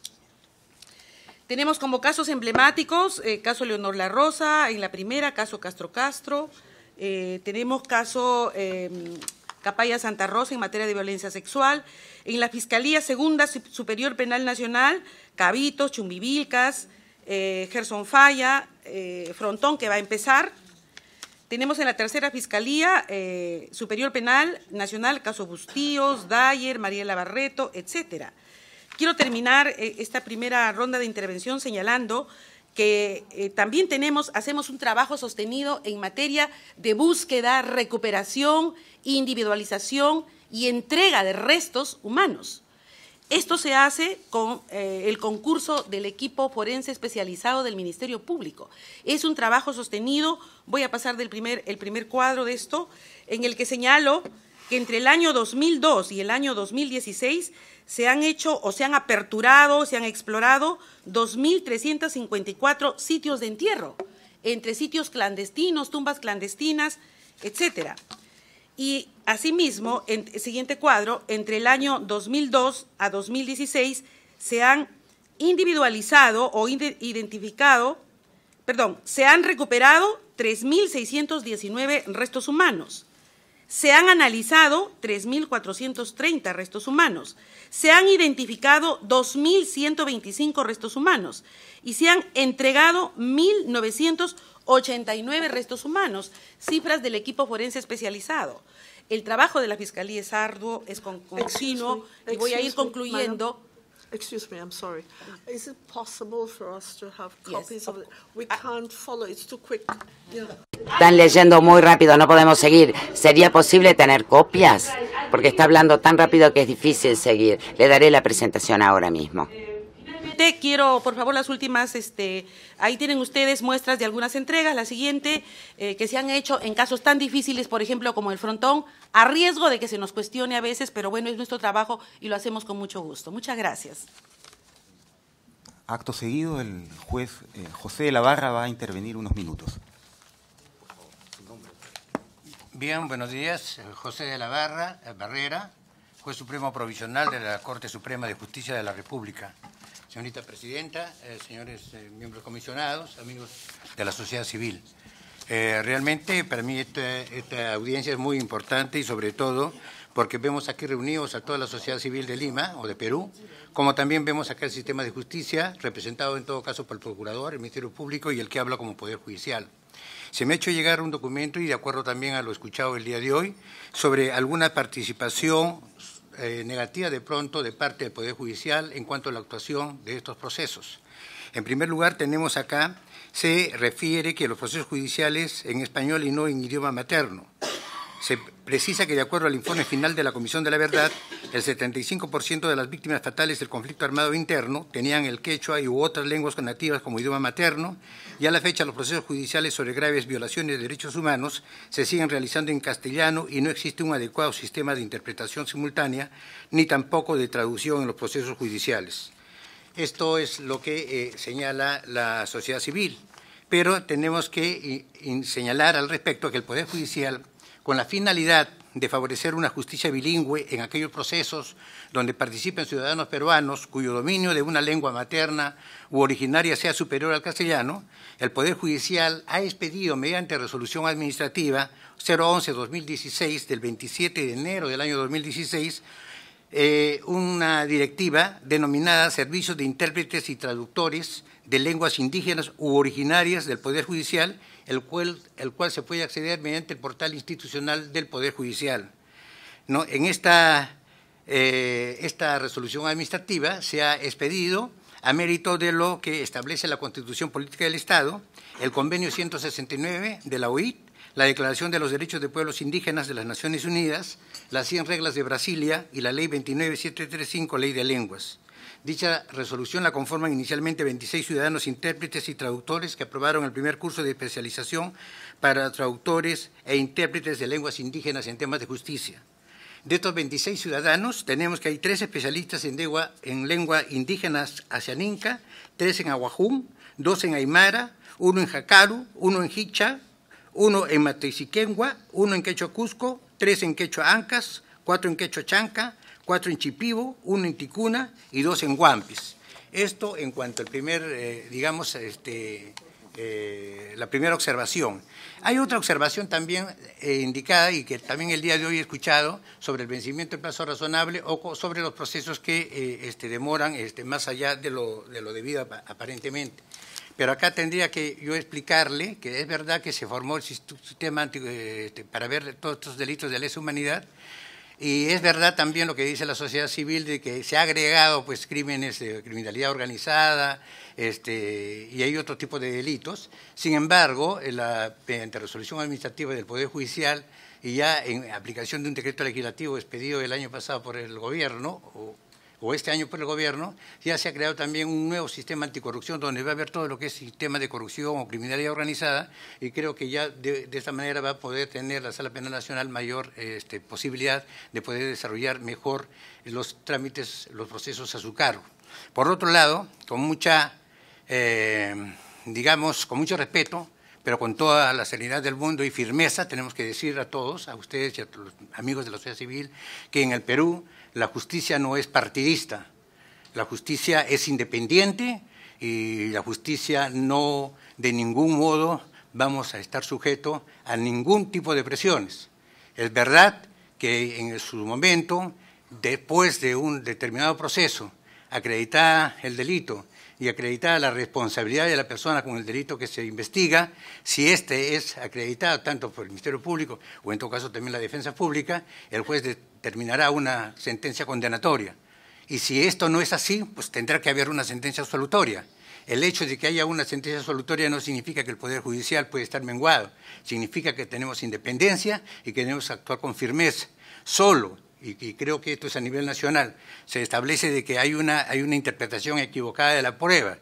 Tenemos como casos emblemáticos, el eh, caso Leonor La Rosa en la primera, caso Castro Castro, eh, tenemos caso em, Capaya Santa Rosa en materia de violencia sexual. En la Fiscalía Segunda Superior Penal Nacional, Cabitos, Chumbivilcas, eh, Gerson Falla, eh, Frontón, que va a empezar. Tenemos en la Tercera Fiscalía Superior Penal Nacional, caso Bustíos, Dayer, Mariela Barreto, etcétera. Quiero terminar esta primera ronda de intervención señalando que eh, también tenemos, hacemos un trabajo sostenido en materia de búsqueda, recuperación, individualización y entrega de restos humanos. Esto se hace con eh, el concurso del equipo forense especializado del Ministerio Público. Es un trabajo sostenido, voy a pasar del primer, el primer cuadro de esto, en el que señalo que entre el año 2002 y el año 2016 se han hecho o se han aperturado, se han explorado 2.354 sitios de entierro, entre sitios clandestinos, tumbas clandestinas, etcétera. Y asimismo, en el siguiente cuadro, entre el año 2002 a 2016 se han individualizado o identificado, perdón, se han recuperado 3.619 restos humanos se han analizado 3.430 restos humanos, se han identificado 2.125 restos humanos y se han entregado 1.989 restos humanos, cifras del equipo forense especializado. El trabajo de la Fiscalía es arduo, es continuo y voy a ir concluyendo están leyendo muy rápido, no podemos seguir. ¿Sería posible tener copias? Porque está hablando tan rápido que es difícil seguir. Le daré la presentación ahora mismo quiero, por favor, las últimas, este, ahí tienen ustedes muestras de algunas entregas. La siguiente, eh, que se han hecho en casos tan difíciles, por ejemplo, como el frontón, a riesgo de que se nos cuestione a veces, pero bueno, es nuestro trabajo y lo hacemos con mucho gusto. Muchas gracias. Acto seguido, el juez eh, José de la Barra va a intervenir unos minutos. Bien, buenos días. José de la Barra, Barrera, juez supremo provisional de la Corte Suprema de Justicia de la República. Señorita Presidenta, eh, señores eh, miembros comisionados, amigos de la sociedad civil. Eh, realmente para mí esta, esta, audiencia es muy importante y sobre todo porque vemos aquí reunidos a toda la sociedad civil de Lima o de Perú, como también vemos acá el sistema de justicia, representado en todo caso por el Procurador, el Ministerio Público y el que habla como Poder Judicial. Se me ha hecho llegar un documento y de acuerdo también a lo escuchado el día de hoy sobre alguna participación eh, negativa de pronto de parte del Poder Judicial en cuanto a la actuación de estos procesos. En primer lugar, tenemos acá, se refiere que los procesos judiciales en español y no en idioma materno. Se precisa que de acuerdo al informe final de la Comisión de la Verdad, el 75% de las víctimas fatales del conflicto armado interno tenían el quechua y u otras lenguas nativas como idioma materno, y a la fecha los procesos judiciales sobre graves violaciones de derechos humanos se siguen realizando en castellano y no existe un adecuado sistema de interpretación simultánea ni tampoco de traducción en los procesos judiciales. Esto es lo que eh, señala la sociedad civil, pero tenemos que eh, señalar al respecto que el Poder Judicial con la finalidad de favorecer una justicia bilingüe en aquellos procesos donde participen ciudadanos peruanos cuyo dominio de una lengua materna u originaria sea superior al castellano, el Poder Judicial ha expedido mediante resolución administrativa 011-2016 del 27 de enero del año 2016 eh, una directiva denominada Servicios de Intérpretes y Traductores de Lenguas Indígenas u Originarias del Poder Judicial el cual, se puede acceder mediante el portal institucional del Poder Judicial. En esta, eh, esta resolución administrativa se ha expedido a mérito de lo que establece la Constitución Política del Estado, el Convenio 169 de la OIT, la Declaración de los Derechos de Pueblos Indígenas de las Naciones Unidas, las 100 Reglas de Brasilia y la Ley 29735, Ley de Lenguas. Dicha resolución la conforman inicialmente 26 ciudadanos intérpretes y traductores que aprobaron el primer curso de especialización para traductores e intérpretes de lenguas indígenas en temas de justicia. De estos 26 ciudadanos, tenemos que hay tres especialistas en lengua, en lengua indígena tres en Aguajún, dos en Aymara, uno en Jacaru, uno en Hicha, uno en Mateisiquengua, uno en Quechua Cusco, tres en Quechua Ancas, cuatro en Quechua Chanca, cuatro en Chipibo, uno en Ticuna y dos en Guampis. Esto en cuanto al primer, eh, digamos, este, eh, la primera observación. Hay otra observación también eh, indicada y que también el día de hoy he escuchado sobre el vencimiento de plazo razonable o sobre los procesos que este, demoran este, más allá de lo, debido aparentemente. Pero acá tendría que yo explicarle que es verdad que se formó el sistema este, para ver todos estos delitos de lesa humanidad, y es verdad también lo que dice la sociedad civil de que se ha agregado pues crímenes de criminalidad organizada este, y hay otro tipo de delitos. Sin embargo, en la, resolución administrativa del Poder Judicial y ya en aplicación de un decreto legislativo expedido el año pasado por el gobierno, o este año por el gobierno, ya se ha creado también un nuevo sistema anticorrupción donde va a haber todo lo que es sistema de corrupción o criminalidad organizada y creo que ya de, esta manera va a poder tener la Sala Penal Nacional mayor este, posibilidad de poder desarrollar mejor los trámites, los procesos a su cargo. Por otro lado, con mucha, eh, digamos, con mucho respeto, pero con toda la seriedad del mundo y firmeza tenemos que decir a todos, a ustedes y a los amigos de la sociedad civil, que en el Perú la justicia no es partidista, la justicia es independiente y la justicia no de ningún modo vamos a estar sujeto a ningún tipo de presiones. Es verdad que en su momento, después de un determinado proceso, acreditada el delito y acreditada la responsabilidad de la persona con el delito que se investiga, si este es acreditado tanto por el Ministerio Público o en todo caso también la Defensa Pública, el juez de terminará una sentencia condenatoria. Y si esto no es así, pues tendrá que haber una sentencia absolutoria. El hecho de que haya una sentencia absolutoria no significa que el Poder Judicial puede estar menguado, significa que tenemos independencia y que debemos actuar con firmeza. Solo, y, creo que esto es a nivel nacional, se establece de que hay una, hay una interpretación equivocada de la prueba.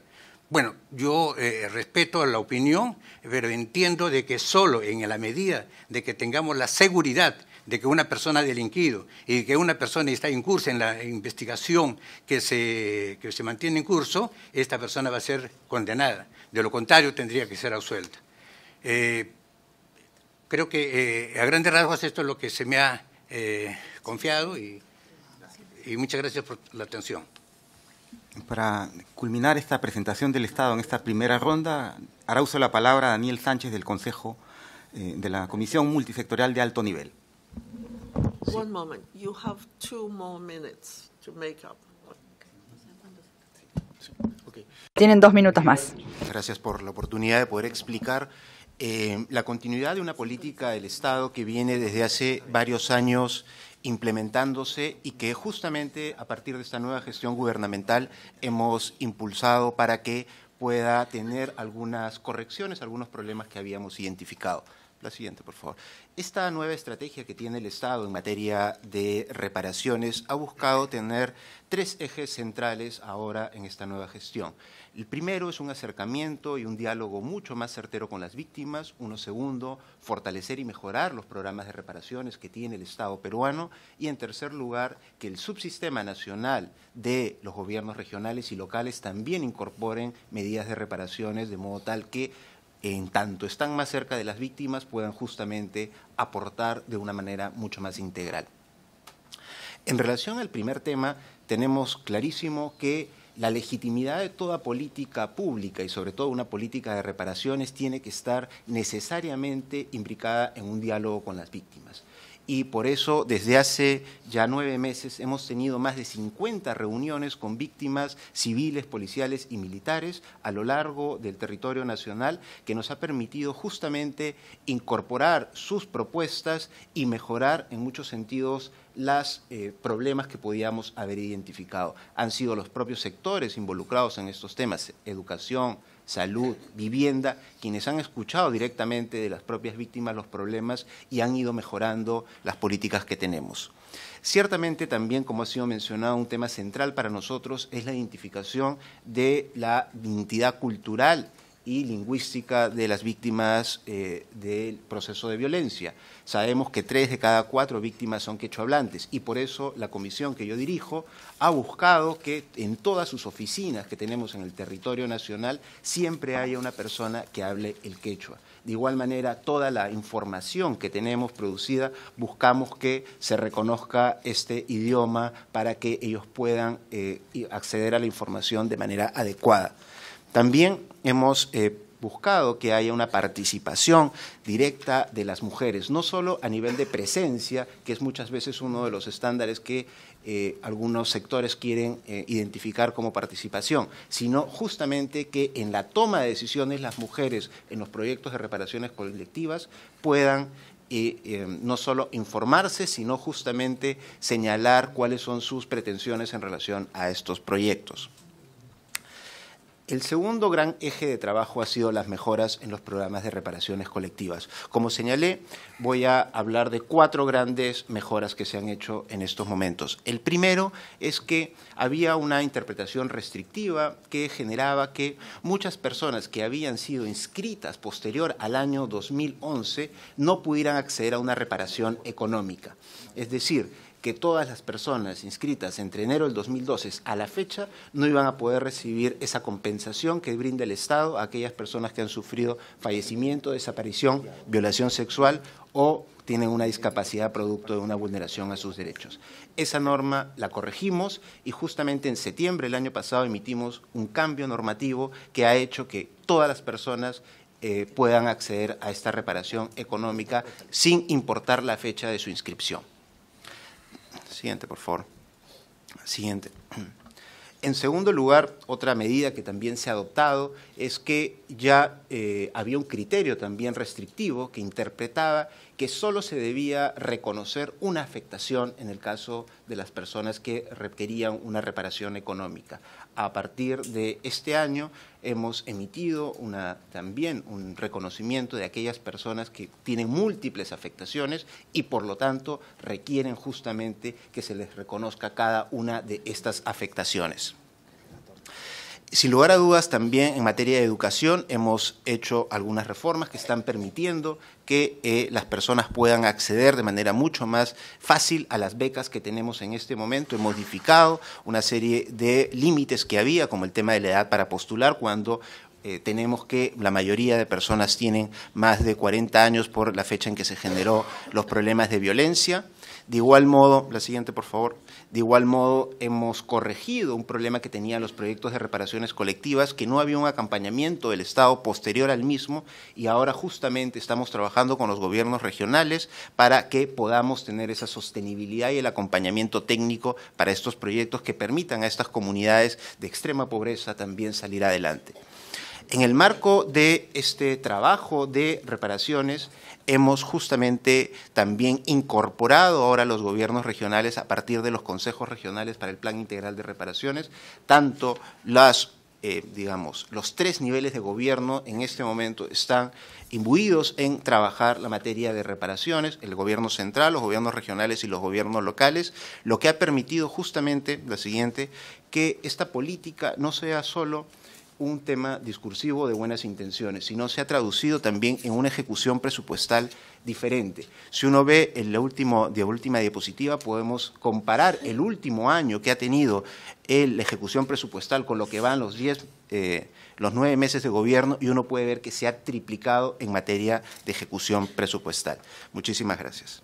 Bueno, yo eh, respeto la opinión, pero entiendo de que solo en la medida de que tengamos la seguridad de que una persona ha delinquido y que una persona está en curso en la investigación que se, que se mantiene en curso, esta persona va a ser condenada. De lo contrario, tendría que ser absuelta. Eh, creo que eh, a grandes rasgos esto es lo que se me ha eh, confiado y, muchas gracias por la atención. Para culminar esta presentación del Estado en esta primera ronda, hará uso la palabra Daniel Sánchez del Consejo de la Comisión Multisectorial de Alto Nivel. Tienen dos minutos más. Gracias por la oportunidad de poder explicar eh, la continuidad de una política del Estado que viene desde hace varios años implementándose y que justamente a partir de esta nueva gestión gubernamental hemos impulsado para que pueda tener algunas correcciones, algunos problemas que habíamos identificado. La siguiente, por favor. Esta nueva estrategia que tiene el Estado en materia de reparaciones ha buscado tener tres ejes centrales ahora en esta nueva gestión. El primero es un acercamiento y un diálogo mucho más certero con las víctimas. Uno segundo, fortalecer y mejorar los programas de reparaciones que tiene el Estado peruano. Y en tercer lugar, que el subsistema nacional de los gobiernos regionales y locales también incorporen medidas de reparaciones de modo tal que en tanto están más cerca de las víctimas, puedan justamente aportar de una manera mucho más integral. En relación al primer tema, tenemos clarísimo que la legitimidad de toda política pública y sobre todo una política de reparaciones tiene que estar necesariamente implicada en un diálogo con las víctimas y por eso desde hace ya nueve meses hemos tenido más de 50 reuniones con víctimas civiles, policiales y militares a lo largo del territorio nacional que nos ha permitido justamente incorporar sus propuestas y mejorar en muchos sentidos los eh, problemas que podíamos haber identificado. Han sido los propios sectores involucrados en estos temas, educación, salud, vivienda, quienes han escuchado directamente de las propias víctimas los problemas y han ido mejorando las políticas que tenemos. Ciertamente también, como ha sido mencionado, un tema central para nosotros es la identificación de la identidad cultural y lingüística de las víctimas eh, del proceso de violencia. Sabemos que tres de cada cuatro víctimas son hablantes, y por eso la comisión que yo dirijo ha buscado que en todas sus oficinas que tenemos en el territorio nacional siempre haya una persona que hable el quechua. De igual manera, toda la información que tenemos producida buscamos que se reconozca este idioma para que ellos puedan eh, acceder a la información de manera adecuada. También hemos eh, buscado que haya una participación directa de las mujeres, no solo a nivel de presencia, que es muchas veces uno de los estándares que eh, algunos sectores quieren eh, identificar como participación, sino justamente que en la toma de decisiones las mujeres en los proyectos de reparaciones colectivas puedan no solo informarse, sino justamente señalar cuáles son sus pretensiones en relación a estos proyectos. El segundo gran eje de trabajo ha sido las mejoras en los programas de reparaciones colectivas. Como señalé, voy a hablar de cuatro grandes mejoras que se han hecho en estos momentos. El primero es que había una interpretación restrictiva que generaba que muchas personas que habían sido inscritas posterior al año 2011 no pudieran acceder a una reparación económica. Es decir, que todas las personas inscritas entre enero del 2012 a la fecha no iban a poder recibir esa compensación que brinda el Estado a aquellas personas que han sufrido fallecimiento, desaparición, violación sexual o tienen una discapacidad producto de una vulneración a sus derechos. Esa norma la corregimos y justamente en septiembre del año pasado emitimos un cambio normativo que ha hecho que todas las personas eh, puedan acceder a esta reparación económica sin importar la fecha de su inscripción. Siguiente, por favor. Siguiente. En segundo lugar, otra medida que también se ha adoptado es que ya eh, había un criterio también restrictivo que interpretaba que solo se debía reconocer una afectación en el caso de las personas que requerían una reparación económica a partir de este año hemos emitido también un reconocimiento de aquellas personas que tienen múltiples afectaciones y por lo tanto requieren justamente que se les reconozca cada una de estas afectaciones sin lugar a dudas, también en materia de educación hemos hecho algunas reformas que están permitiendo que eh, las personas puedan acceder de manera mucho más fácil a las becas que tenemos en este momento. Hemos modificado una serie de límites que había, como el tema de la edad para postular, cuando eh, tenemos que la mayoría de personas tienen más de 40 años por la fecha en que se generó los problemas de violencia. De igual modo, la siguiente por favor, de igual modo hemos corregido un problema que tenían los proyectos de reparaciones colectivas, que no había un acompañamiento del Estado posterior al mismo y ahora justamente estamos trabajando con los gobiernos regionales para que podamos tener esa sostenibilidad y el acompañamiento técnico para estos proyectos que permitan a estas comunidades de extrema pobreza también salir adelante. En el marco de este trabajo de reparaciones, hemos justamente también incorporado ahora los gobiernos regionales a partir de los consejos regionales para el Plan Integral de Reparaciones, tanto eh, digamos, los tres niveles de gobierno en este momento están imbuidos en trabajar la materia de reparaciones, el gobierno central, los gobiernos regionales y los gobiernos locales, lo que ha permitido justamente, la siguiente, que esta política no sea solo un tema discursivo de buenas intenciones, sino se ha traducido también en una ejecución presupuestal diferente. Si uno ve en la, última diapositiva, podemos comparar el último año que ha tenido la ejecución presupuestal con lo que van los eh, los nueve meses de gobierno y uno puede ver que se ha triplicado en materia de ejecución presupuestal. Muchísimas gracias.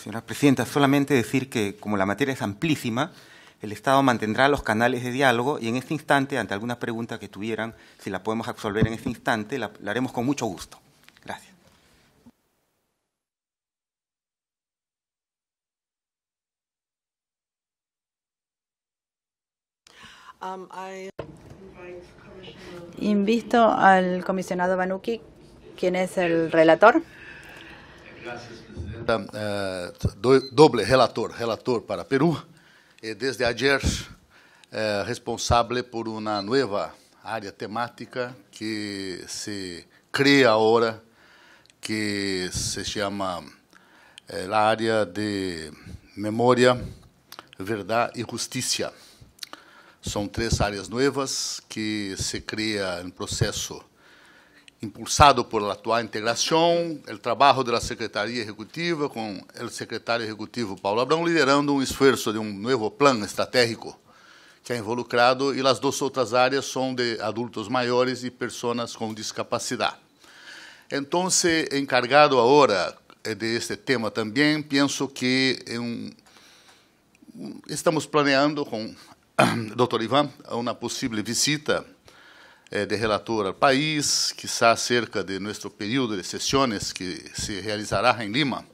Señora Presidenta, solamente decir que, como la materia es amplísima, el Estado mantendrá los canales de diálogo y en este instante, ante alguna pregunta que tuvieran, si la podemos absolver en este instante, la, haremos con mucho gusto. Gracias. Um, al comisionado Banuki, quien es el relator. Gracias. Presidenta, é, do, doble relator, relator para Peru, e desde ayer é responsável por uma nova área temática que se cria agora, que se chama é, a área de memória, verdade e justiça. São três áreas novas que se cria no processo impulsado por atual integração, o trabalho da Secretaria Executiva com o secretário executivo Paulo Abrão liderando um esforço de um novo plano estratégico que é involucrado e as duas outras áreas são de adultos maiores e pessoas com discapacidade. Então, encargado agora eh, de este tema também, penso que um, estamos planeando com o Dr. Ivan uma possível visita é, de relator ao país, quizá acerca de nosso período de sessões que se realizará em Lima,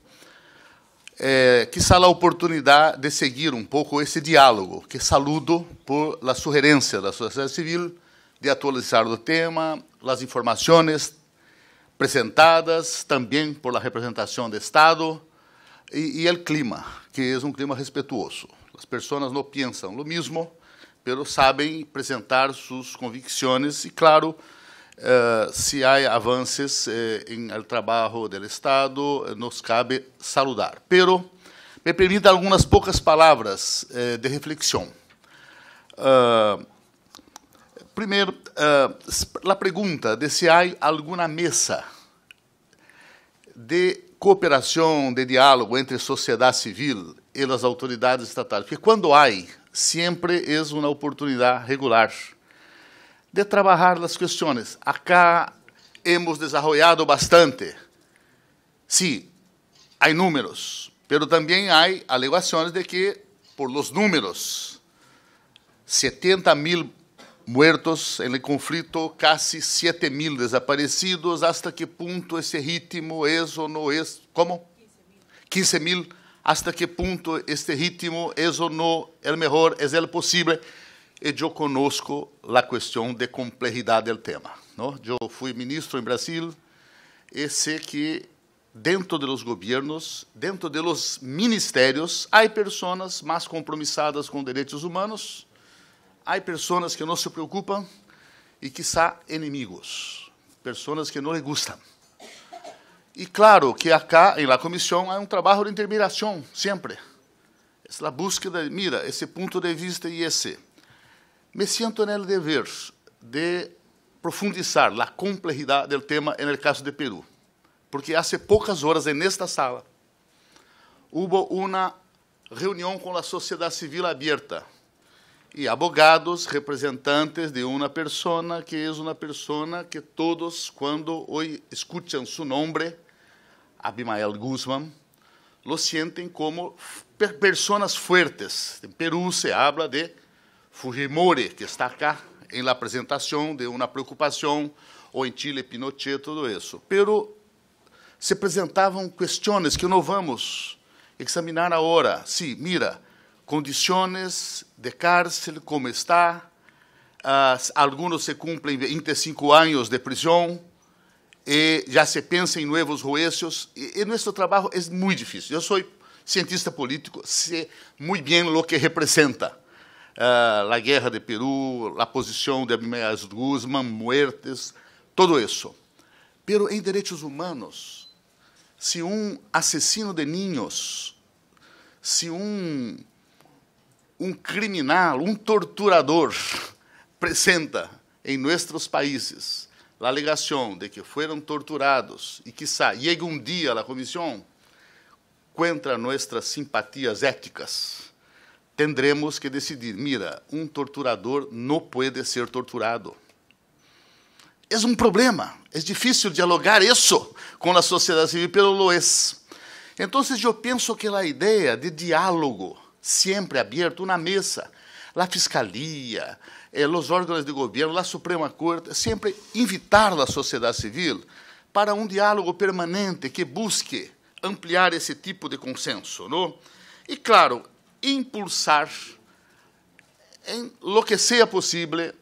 eh, quizá a oportunidade de seguir um pouco esse diálogo, que saludo por a sugerência da sociedade civil de atualizar o tema, as informações apresentadas também por la representação do Estado e o el clima, que é um clima respetuoso. as pessoas não pensam o mesmo pelo sabem apresentar suas convicções e, claro, eh, se há avanços eh, em trabalho do Estado, eh, nos cabe saludar. Pero me permita algumas poucas palavras de reflexão. primeiro, a pergunta de se há alguma mesa de cooperação, de diálogo entre sociedade civil e as autoridades estatais. Porque quando há Sempre é uma oportunidade regular de trabalhar as questões. Acá hemos desarrollado bastante. Sí, há números, pero também há alegações de que por los números, 70 mil muertos en el conflicto, casi 7 mil desaparecidos, ¿hasta qué punto ese ritmo es o no es? ¿Cómo? 15 mil hasta que ponto este ritmo es o no o melhor, é o possível? E eu conosco a questão de complexidade do tema. Não? Eu fui ministro em Brasil e sei que dentro dos de governos, dentro dos de ministérios, há pessoas mais compromissadas com direitos humanos, há pessoas que não se preocupam e, quizá, inimigos, pessoas que não lhe gostam. E claro que acá, em la comissão, há é um trabalho de intermiração, sempre. É a busca de, mira, esse ponto de vista e esse. Me sinto no dever de profundizar a complexidade do tema no caso de Peru, porque há poucas horas, nesta sala, houve uma reunião com a sociedade civil aberta e abogados, representantes de uma pessoa que é uma pessoa que todos, quando hoje escutam seu nome, Abimael Guzman, lo sienten como personas fuertes. En Perú se habla de Fujimori, que está acá en la presentación de una preocupación, o en Chile Pinochet, todo eso. Pero se apresentavam questões que não vamos examinar agora. Sim, sí, mira, condições de cárcel, como está, uh, ah, alguns se cumprem 25 anos de prisão, e já se pensa em novos huesos. e nosso trabalho é muito difícil. Eu sou cientista político, sei muito bem o que representa uh, guerra de Peru, a posição de Abimelech Guzmán, muertes, tudo isso. Pero em direitos humanos, se um assassino de ninhos, se um, um criminal, um torturador, apresenta [laughs] em nossos países la alegación de que fueron torturados y quizá llegue un día la comisión, contra nuestras simpatías éticas, tendremos que decidir, mira, un torturador no puede ser torturado. Es un problema, es difícil dialogar eso con la sociedad civil, pero lo es. Entonces yo pienso que la idea de diálogo siempre abierto, una mesa, la fiscalía, eh, é, os órgãos de governo, a Suprema Corte, sempre invitar a sociedade civil para um diálogo permanente que busque ampliar esse tipo de consenso. Não? E, claro, impulsar, lo que seja é possível,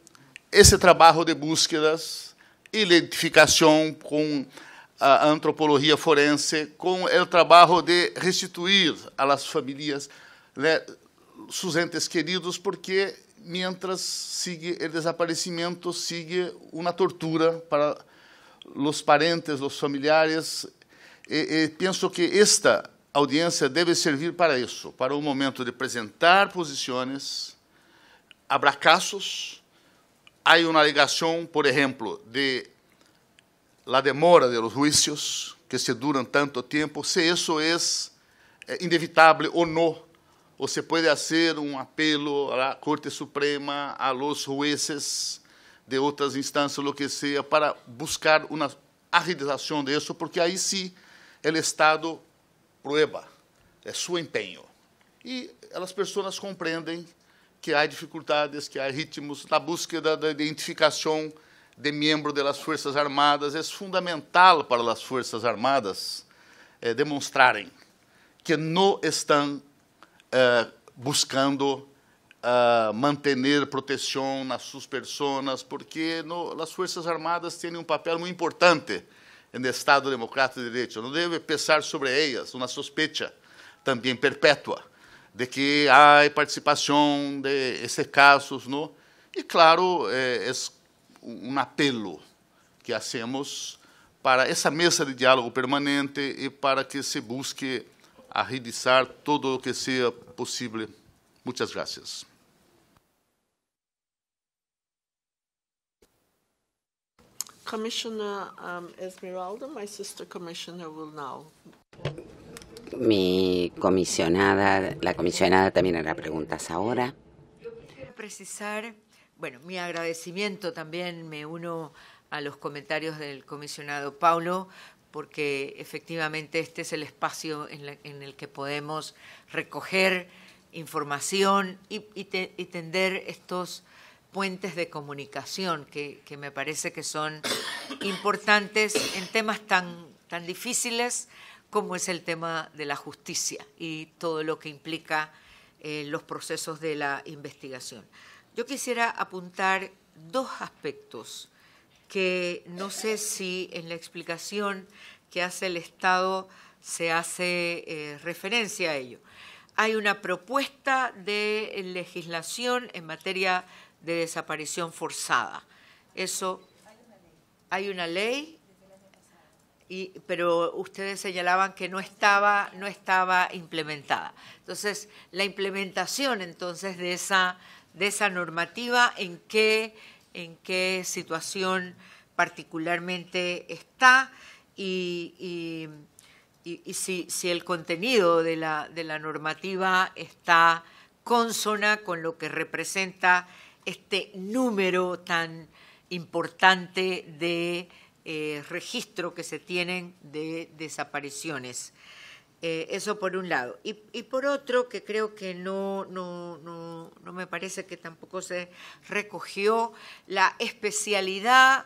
esse trabalho de búsquedas, identificação com a antropologia forense, com o trabalho de restituir às famílias né, seus entes queridos, porque mientras sigue el desaparecimiento, sigue una tortura para los parentes, los familiares. E, eh, eh, penso que esta audiência deve servir para isso, para o momento de apresentar posições, abraços. Há uma alegação, por exemplo, de la demora de los juicios que se duram tanto tempo, se isso é eh, inevitável ou não você pode fazer um apelo à Corte Suprema, a los jueces de outras instâncias, o que seja, para buscar uma arredização disso, porque aí sim o Estado prueba, é seu empenho. E as pessoas compreendem que há dificuldades, que há ritmos na busca da identificação de membro das Forças Armadas. É fundamental para as Forças Armadas eh, demonstrarem que não estão é, buscando uh, é, manter proteção nas suas pessoas, porque no, as Forças Armadas têm um papel muito importante no Estado Democrático de Direito. Não deve pensar sobre elas uma suspeita também perpétua de que há participação desses casos. Não? E, claro, é, é um apelo que hacemos para essa mesa de diálogo permanente e para que se busque agilizar todo lo que sea posible. Muchas gracias. Commissioner um, Esmeralda, my sister commissioner will Mi comisionada, la comisionada también hará preguntas ahora. Yo precisar, bueno, mi agradecimiento también me uno a los comentarios del comisionado Paulo porque efectivamente este es el espacio en, el que podemos recoger información y, tender estos puentes de comunicación que, me parece que son importantes en temas tan, tan difíciles como es el tema de la justicia y todo lo que implica eh, los procesos de la investigación. Yo quisiera apuntar dos aspectos que no sé si en la explicación que hace el Estado se hace eh, referencia a ello. Hay una propuesta de legislación en materia de desaparición forzada. Eso hay una ley, pero ustedes señalaban que no estaba, no estaba implementada. Entonces, la implementación entonces de esa, de esa normativa en qué en qué situación particularmente está y, si, el contenido de la, normativa está consona con lo que representa este número tan importante de eh, registro que se tienen de desapariciones. Eh, eso por un lado. Y, por otro, que creo que no, no, me parece que tampoco se recogió, la especialidad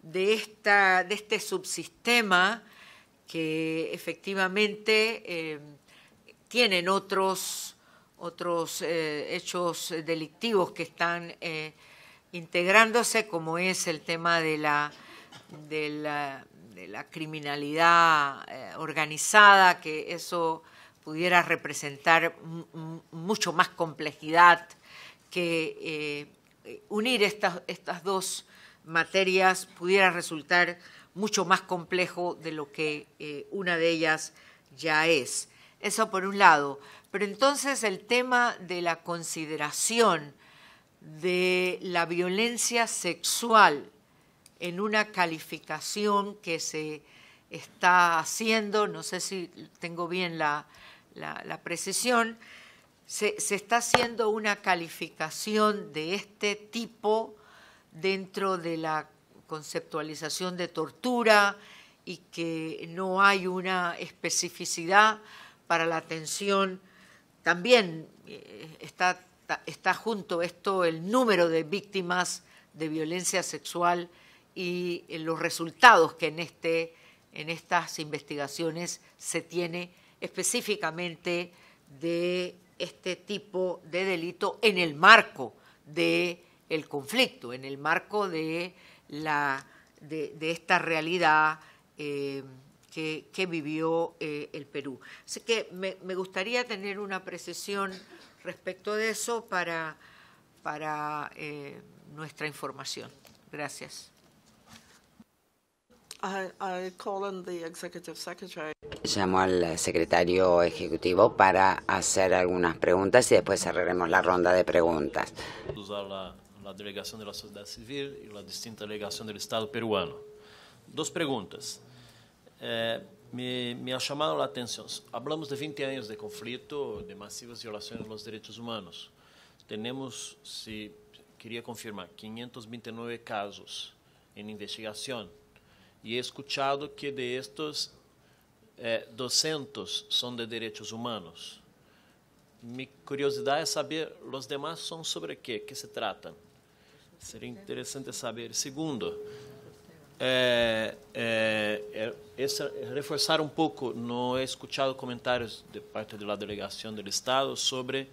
de, esta, de este subsistema que efectivamente eh, tienen otros, otros eh, hechos delictivos que están integrándose, como es el tema de la, de la la criminalidad eh, organizada, que eso pudiera representar mucho más complejidad que eh, unir estas, estas dos materias pudiera resultar mucho más complejo de lo que eh, una de ellas ya es. Eso por un lado. Pero entonces el tema de la consideración de la violencia sexual en una calificación que se está haciendo, no sé si tengo bien la, precisión, se, está haciendo una calificación de este tipo dentro de la conceptualización de tortura y que no hay una especificidad para la atención. También eh, está junto esto el número de víctimas de violencia sexual y eh, los resultados que este, en, estas investigaciones se tiene específicamente de este tipo de delito en el marco del conflicto, en el marco de, esta realidad eh, que, vivió eh, el Perú. Así que me, gustaría tener una precisión respecto de eso para, nuestra información. Gracias. Llamo al secretario ejecutivo para hacer algunas preguntas y después cerraremos la ronda de preguntas. la, delegación de la sociedad civil y la distinta delegación del Estado peruano. Dos preguntas. Eh, me, ha llamado la atención. Hablamos de 20 años de conflicto, de masivas violaciones de los derechos humanos. Tenemos, si quería confirmar, 529 casos en investigación E he escuchado que de estos eh, 200 son de derechos humanos. Mi curiosidad es saber, ¿los demás son sobre qué? ¿Qué se tratan? Sería interesante saber. Segundo, eh, eh, eh, reforçar um pouco, não he escuchado comentários de parte da delegação do Estado sobre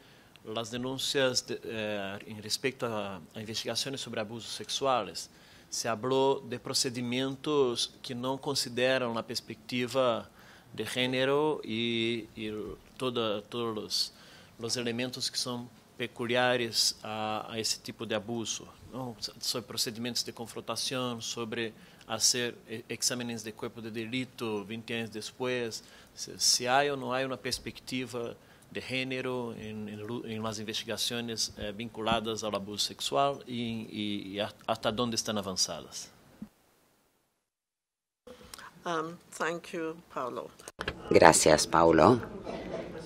as denúncias de, eh, em respeito a, a investigações sobre abusos sexuais se falou de procedimentos que não consideram a perspectiva de gênero e, e toda, todos os, os elementos que são peculiares a, a esse tipo de abuso, não? sobre procedimentos de confrontação, sobre fazer exames de corpo de delito 20 anos depois, se, se há ou não há uma perspectiva de género en, las investigaciones eh, vinculadas al abuso sexual y, y, hasta dónde están avanzadas. Um, Gracias, Paulo.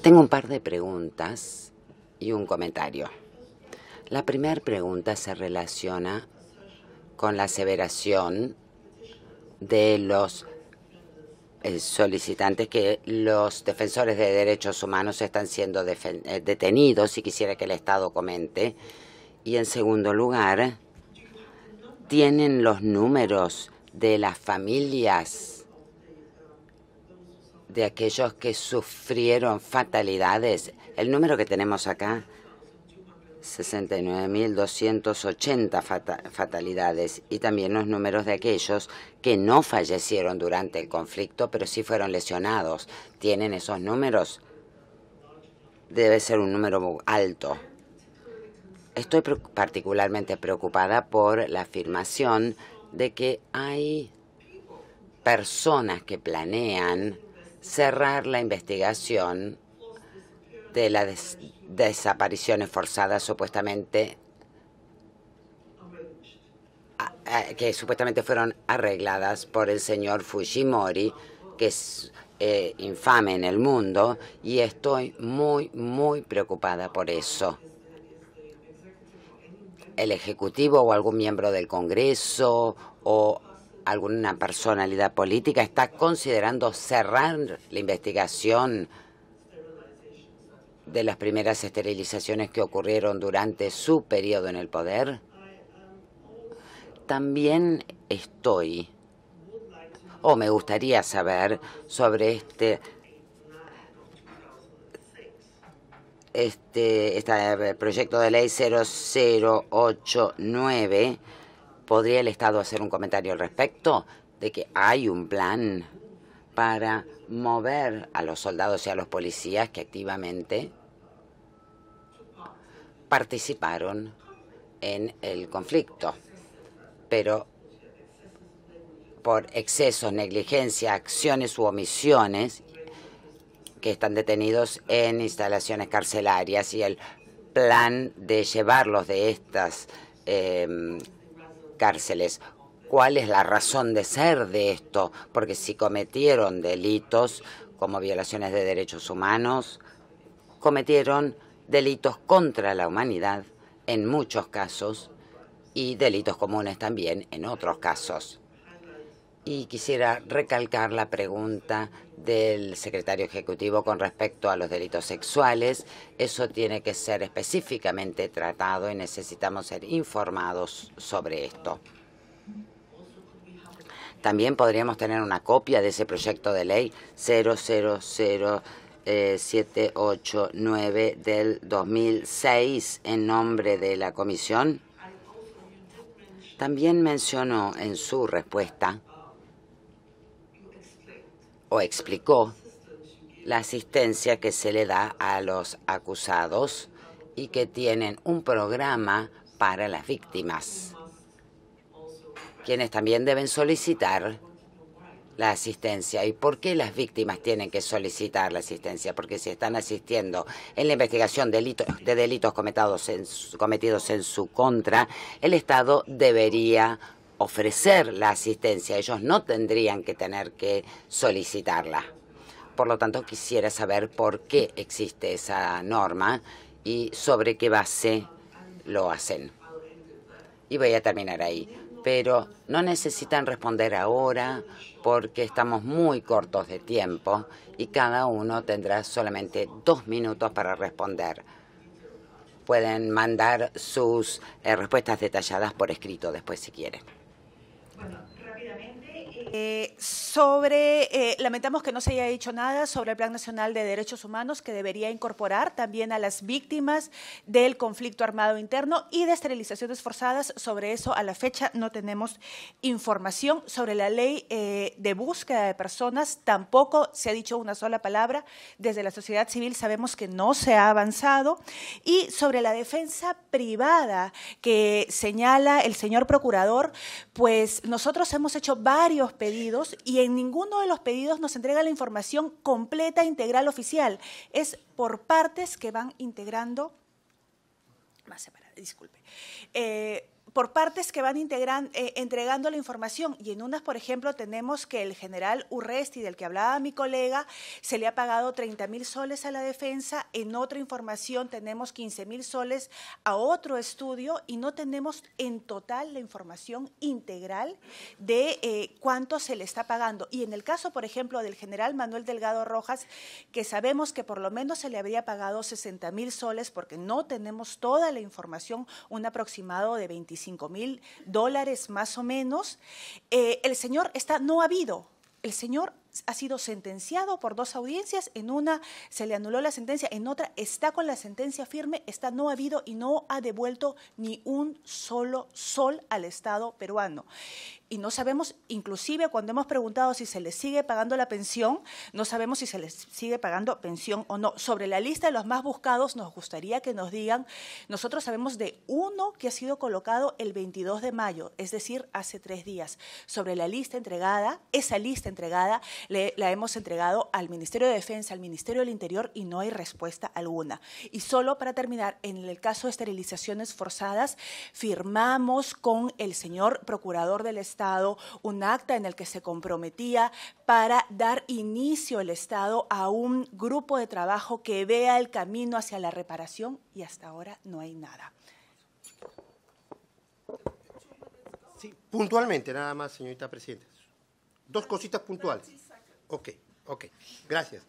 Tengo un par de preguntas y un comentario. La primera pregunta se relaciona con la aseveración de los eh, solicitantes que los defensores de derechos humanos están siendo eh, detenidos si quisiera que el Estado comente. Y en segundo lugar, tienen los números de las familias de aquellos que sufrieron fatalidades. El número que tenemos acá 69.280 fatalidades y también los números de aquellos que no fallecieron durante el conflicto, pero sí fueron lesionados. ¿Tienen esos números? Debe ser un número alto. Estoy particularmente preocupada por la afirmación de que hay personas que planean cerrar la investigación de las desapariciones forzadas supuestamente que supuestamente fueron arregladas por el señor Fujimori, que es eh, infame en el mundo, y estoy muy, muy preocupada por eso. El Ejecutivo o algún miembro del Congreso o alguna personalidad política está considerando cerrar la investigación de las primeras esterilizaciones que ocurrieron durante su periodo en el poder, también estoy o me gustaría saber sobre este, este, este eh, proyecto de ley 0089. ¿Podría el Estado hacer un comentario al respecto de que hay un plan para mover a los soldados y a los policías que activamente participaron en el conflicto. Pero por exceso, negligencia, acciones u omisiones que están detenidos en instalaciones carcelarias y el plan de llevarlos de estas em, cárceles cuál es la razón de ser de esto, porque si cometieron delitos como violaciones de derechos humanos, cometieron delitos contra la humanidad en muchos casos y delitos comunes también en otros casos. Y quisiera recalcar la pregunta del secretario ejecutivo con respecto a los delitos sexuales. Eso tiene que ser específicamente tratado y necesitamos ser informados sobre esto. También podríamos tener una copia de ese proyecto de ley 000789 eh, del 2006 en nombre de la Comisión. También mencionó en su respuesta o explicó la asistencia que se le da a los acusados y que tienen un programa para las víctimas quienes también deben solicitar la asistencia. ¿Y por qué las víctimas tienen que solicitar la asistencia? Porque si están asistiendo en la investigación de delitos, cometidos en su contra, el Estado debería ofrecer la asistencia. Ellos no tendrían que tener que solicitarla. Por lo tanto, quisiera saber por qué existe esa norma y sobre qué base lo hacen. Y voy a terminar ahí pero no necesitan responder ahora porque estamos muy cortos de tiempo y cada uno tendrá solamente dos minutos para responder. Pueden mandar sus eh, respuestas detalladas por escrito después si quieren. Eh, sobre, eh, lamentamos que no se haya dicho nada sobre el Plan Nacional de Derechos Humanos que debería incorporar también a las víctimas del conflicto armado interno y de esterilizaciones forzadas. Sobre eso a la fecha no tenemos información. Sobre la ley eh, de búsqueda de personas tampoco se ha dicho una sola palabra. Desde la sociedad civil sabemos que no se ha avanzado. Y sobre la defensa privada que señala el señor procurador, pues nosotros hemos hecho varios pedidos y en ninguno de los pedidos nos entrega la información completa, integral, oficial. Es por partes que van integrando, más separada, disculpe. Eh, por partes que van eh, entregando la información. Y en unas, por ejemplo, tenemos que el general Urresti, del que hablaba mi colega, se le ha pagado 30 mil soles a la defensa. En otra información tenemos 15 mil soles a otro estudio y no tenemos en total la información integral de eh, cuánto se le está pagando. Y en el caso, por ejemplo, del general Manuel Delgado Rojas, que sabemos que por lo menos se le habría pagado 60 mil soles porque no tenemos toda la información, un aproximado de 25 mil dólares más o menos, eh, el señor está no ha habido. El señor ha sido sentenciado por dos audiencias, en una se le anuló la sentencia, en otra está con la sentencia firme, está no ha habido y no ha devuelto ni un solo sol al Estado peruano y no sabemos, inclusive cuando hemos preguntado si se les sigue pagando la pensión, no sabemos si se les sigue pagando pensión o no. Sobre la lista de los más buscados, nos gustaría que nos digan, nosotros sabemos de uno que ha sido colocado el 22 de mayo, es decir, hace tres días. Sobre la lista entregada, esa lista entregada la hemos entregado al Ministerio de Defensa, al Ministerio del Interior y no hay respuesta alguna. Y solo para terminar, en el caso de esterilizaciones forzadas, firmamos con el señor Procurador del Estado un acta en el que se comprometía para dar inicio el Estado a un grupo de trabajo que vea el camino hacia la reparación y hasta ahora no hay nada. Sí, puntualmente nada más, señorita Presidenta. Dos cositas puntuales. Ok, ok, gracias.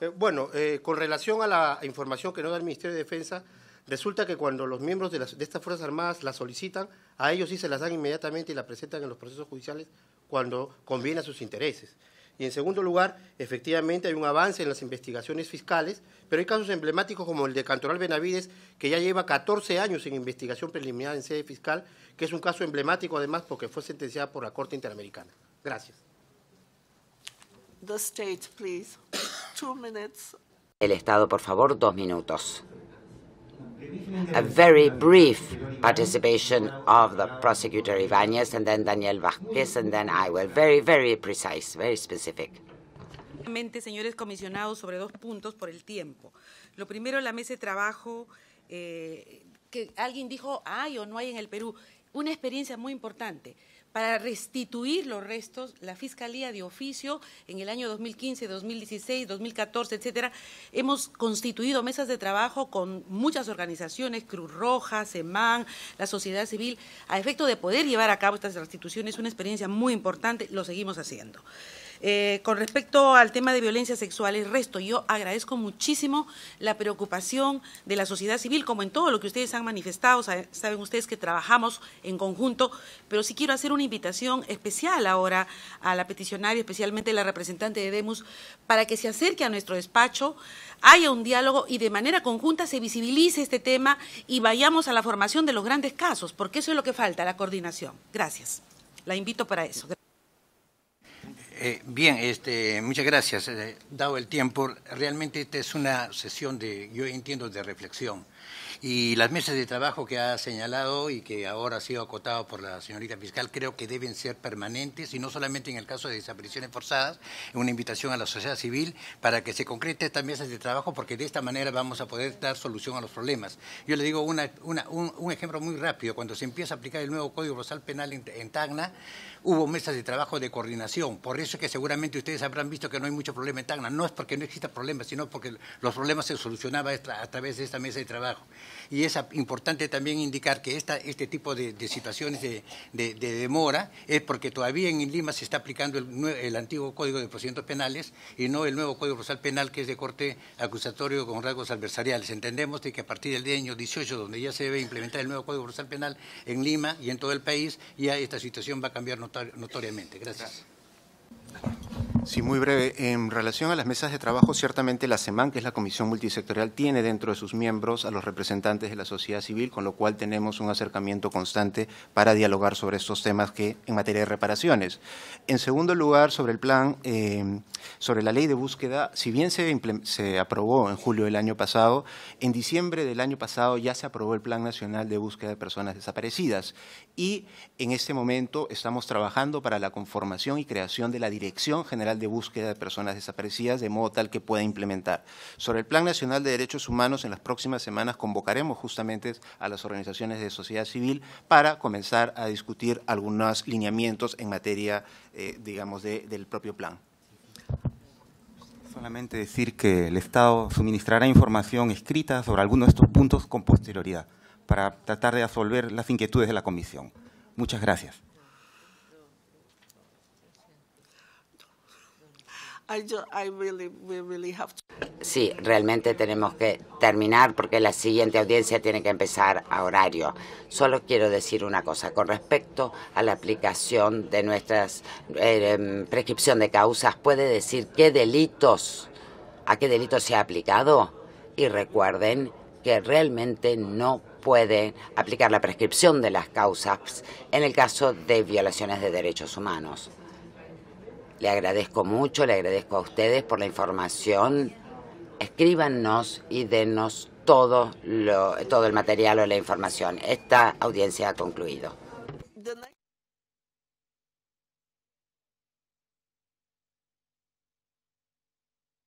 Eh, bueno, eh, con relación a la información que nos da el Ministerio de Defensa, Resulta que cuando los miembros de, estas Fuerzas Armadas la solicitan, a ellos sí se las dan inmediatamente y la presentan en los procesos judiciales cuando conviene a sus intereses. Y en segundo lugar, efectivamente hay un avance en las investigaciones fiscales, pero hay casos emblemáticos como el de Cantoral Benavides, que ya lleva 14 años en investigación preliminar en sede fiscal, que es un caso emblemático además porque fue sentenciada por la Corte Interamericana. Gracias. El Estado, por favor, dos minutos a very brief participation of the prosecutor Ibáñez and then Daniel Vázquez and then I will. very, very precise, very specific. Señores comisionados, sobre dos puntos por el tiempo. Lo primero, la mesa de trabajo, eh, que alguien dijo, hay o no hay en el Perú, una experiencia muy importante para restituir los restos, la Fiscalía de Oficio en el año 2015, 2016, 2014, etcétera, hemos constituido mesas de trabajo con muchas organizaciones, Cruz Roja, CEMAN, la sociedad civil, a efecto de poder llevar a cabo estas restituciones, una experiencia muy importante, lo seguimos haciendo. Eh, con respecto al tema de violencia sexual y resto, yo agradezco muchísimo la preocupación de la sociedad civil, como en todo lo que ustedes han manifestado, saben ustedes que trabajamos en conjunto, pero sí quiero hacer una invitación especial ahora a la peticionaria, especialmente la representante de Demus, para que se acerque a nuestro despacho, haya un diálogo y de manera conjunta se visibilice este tema y vayamos a la formación de los grandes casos, porque eso es lo que falta, la coordinación. Gracias. La invito para eso. Gracias. Eh, bien, este, muchas gracias. Eh, dado el tiempo, realmente esta es una sesión de, yo entiendo, de reflexión. Y las mesas de trabajo que ha señalado y que ahora ha sido acotado por la señorita fiscal, creo que deben ser permanentes y no solamente en el caso de desapariciones forzadas, una invitación a la sociedad civil para que se concrete estas mesas de trabajo porque de esta manera vamos a poder dar solución a los problemas. Yo le digo un, ejemplo muy rápido, cuando se empieza a aplicar el nuevo Código Procesal Penal en, en Tacna, hubo mesas de trabajo de coordinación. Por eso es que seguramente ustedes habrán visto que no hay mucho problema en Tacna. No es porque no exista problema, sino porque los problemas se solucionaban a través de esta mesa de trabajo. Y es importante también indicar que esta, este tipo de, situaciones de, demora es porque todavía en Lima se está aplicando el, antiguo Código de Procedimientos Penales y no el nuevo Código Procesal Penal que es de corte acusatorio con rasgos adversariales. Entendemos de que a partir del año 18, donde ya se debe implementar el nuevo Código Procesal Penal en Lima y en todo el país, ya esta situación va a cambiar notablemente notoriamente. Gracias. Sí, muy breve. En relación a las mesas de trabajo, ciertamente la SEMAN, que es la Comisión Multisectorial, tiene dentro de sus miembros a los representantes de la sociedad civil, con lo cual tenemos un acercamiento constante para dialogar sobre estos temas que en materia de reparaciones. En segundo lugar, sobre el plan, em, sobre la ley de búsqueda, si bien se, se aprobó en julio del año pasado, en diciembre del año pasado ya se aprobó el Plan Nacional de Búsqueda de Personas Desaparecidas y en este momento estamos trabajando para la conformación y creación de la Dirección General de Búsqueda de Personas Desaparecidas, de modo tal que pueda implementar. Sobre el Plan Nacional de Derechos Humanos, en las próximas semanas convocaremos justamente a las organizaciones de sociedad civil para comenzar a discutir algunos lineamientos en materia, eh, digamos, del propio plan. Solamente decir que el Estado suministrará información escrita sobre algunos de estos puntos con posterioridad para tratar de resolver las inquietudes de la Comisión. Muchas gracias. Sí, realmente tenemos que terminar porque la siguiente audiencia tiene que empezar a horario. Solo quiero decir una cosa con respecto a la aplicación de nuestras eh, em, prescripción de causas. Puede decir qué delitos, a qué delitos se ha aplicado y recuerden que realmente no puede aplicar la prescripción de las causas en el caso de violaciones de derechos humanos. Le agradezco mucho, le agradezco a ustedes por la información. Escríbanos y denos todo, lo, todo el material o la información. Esta audiencia ha concluido.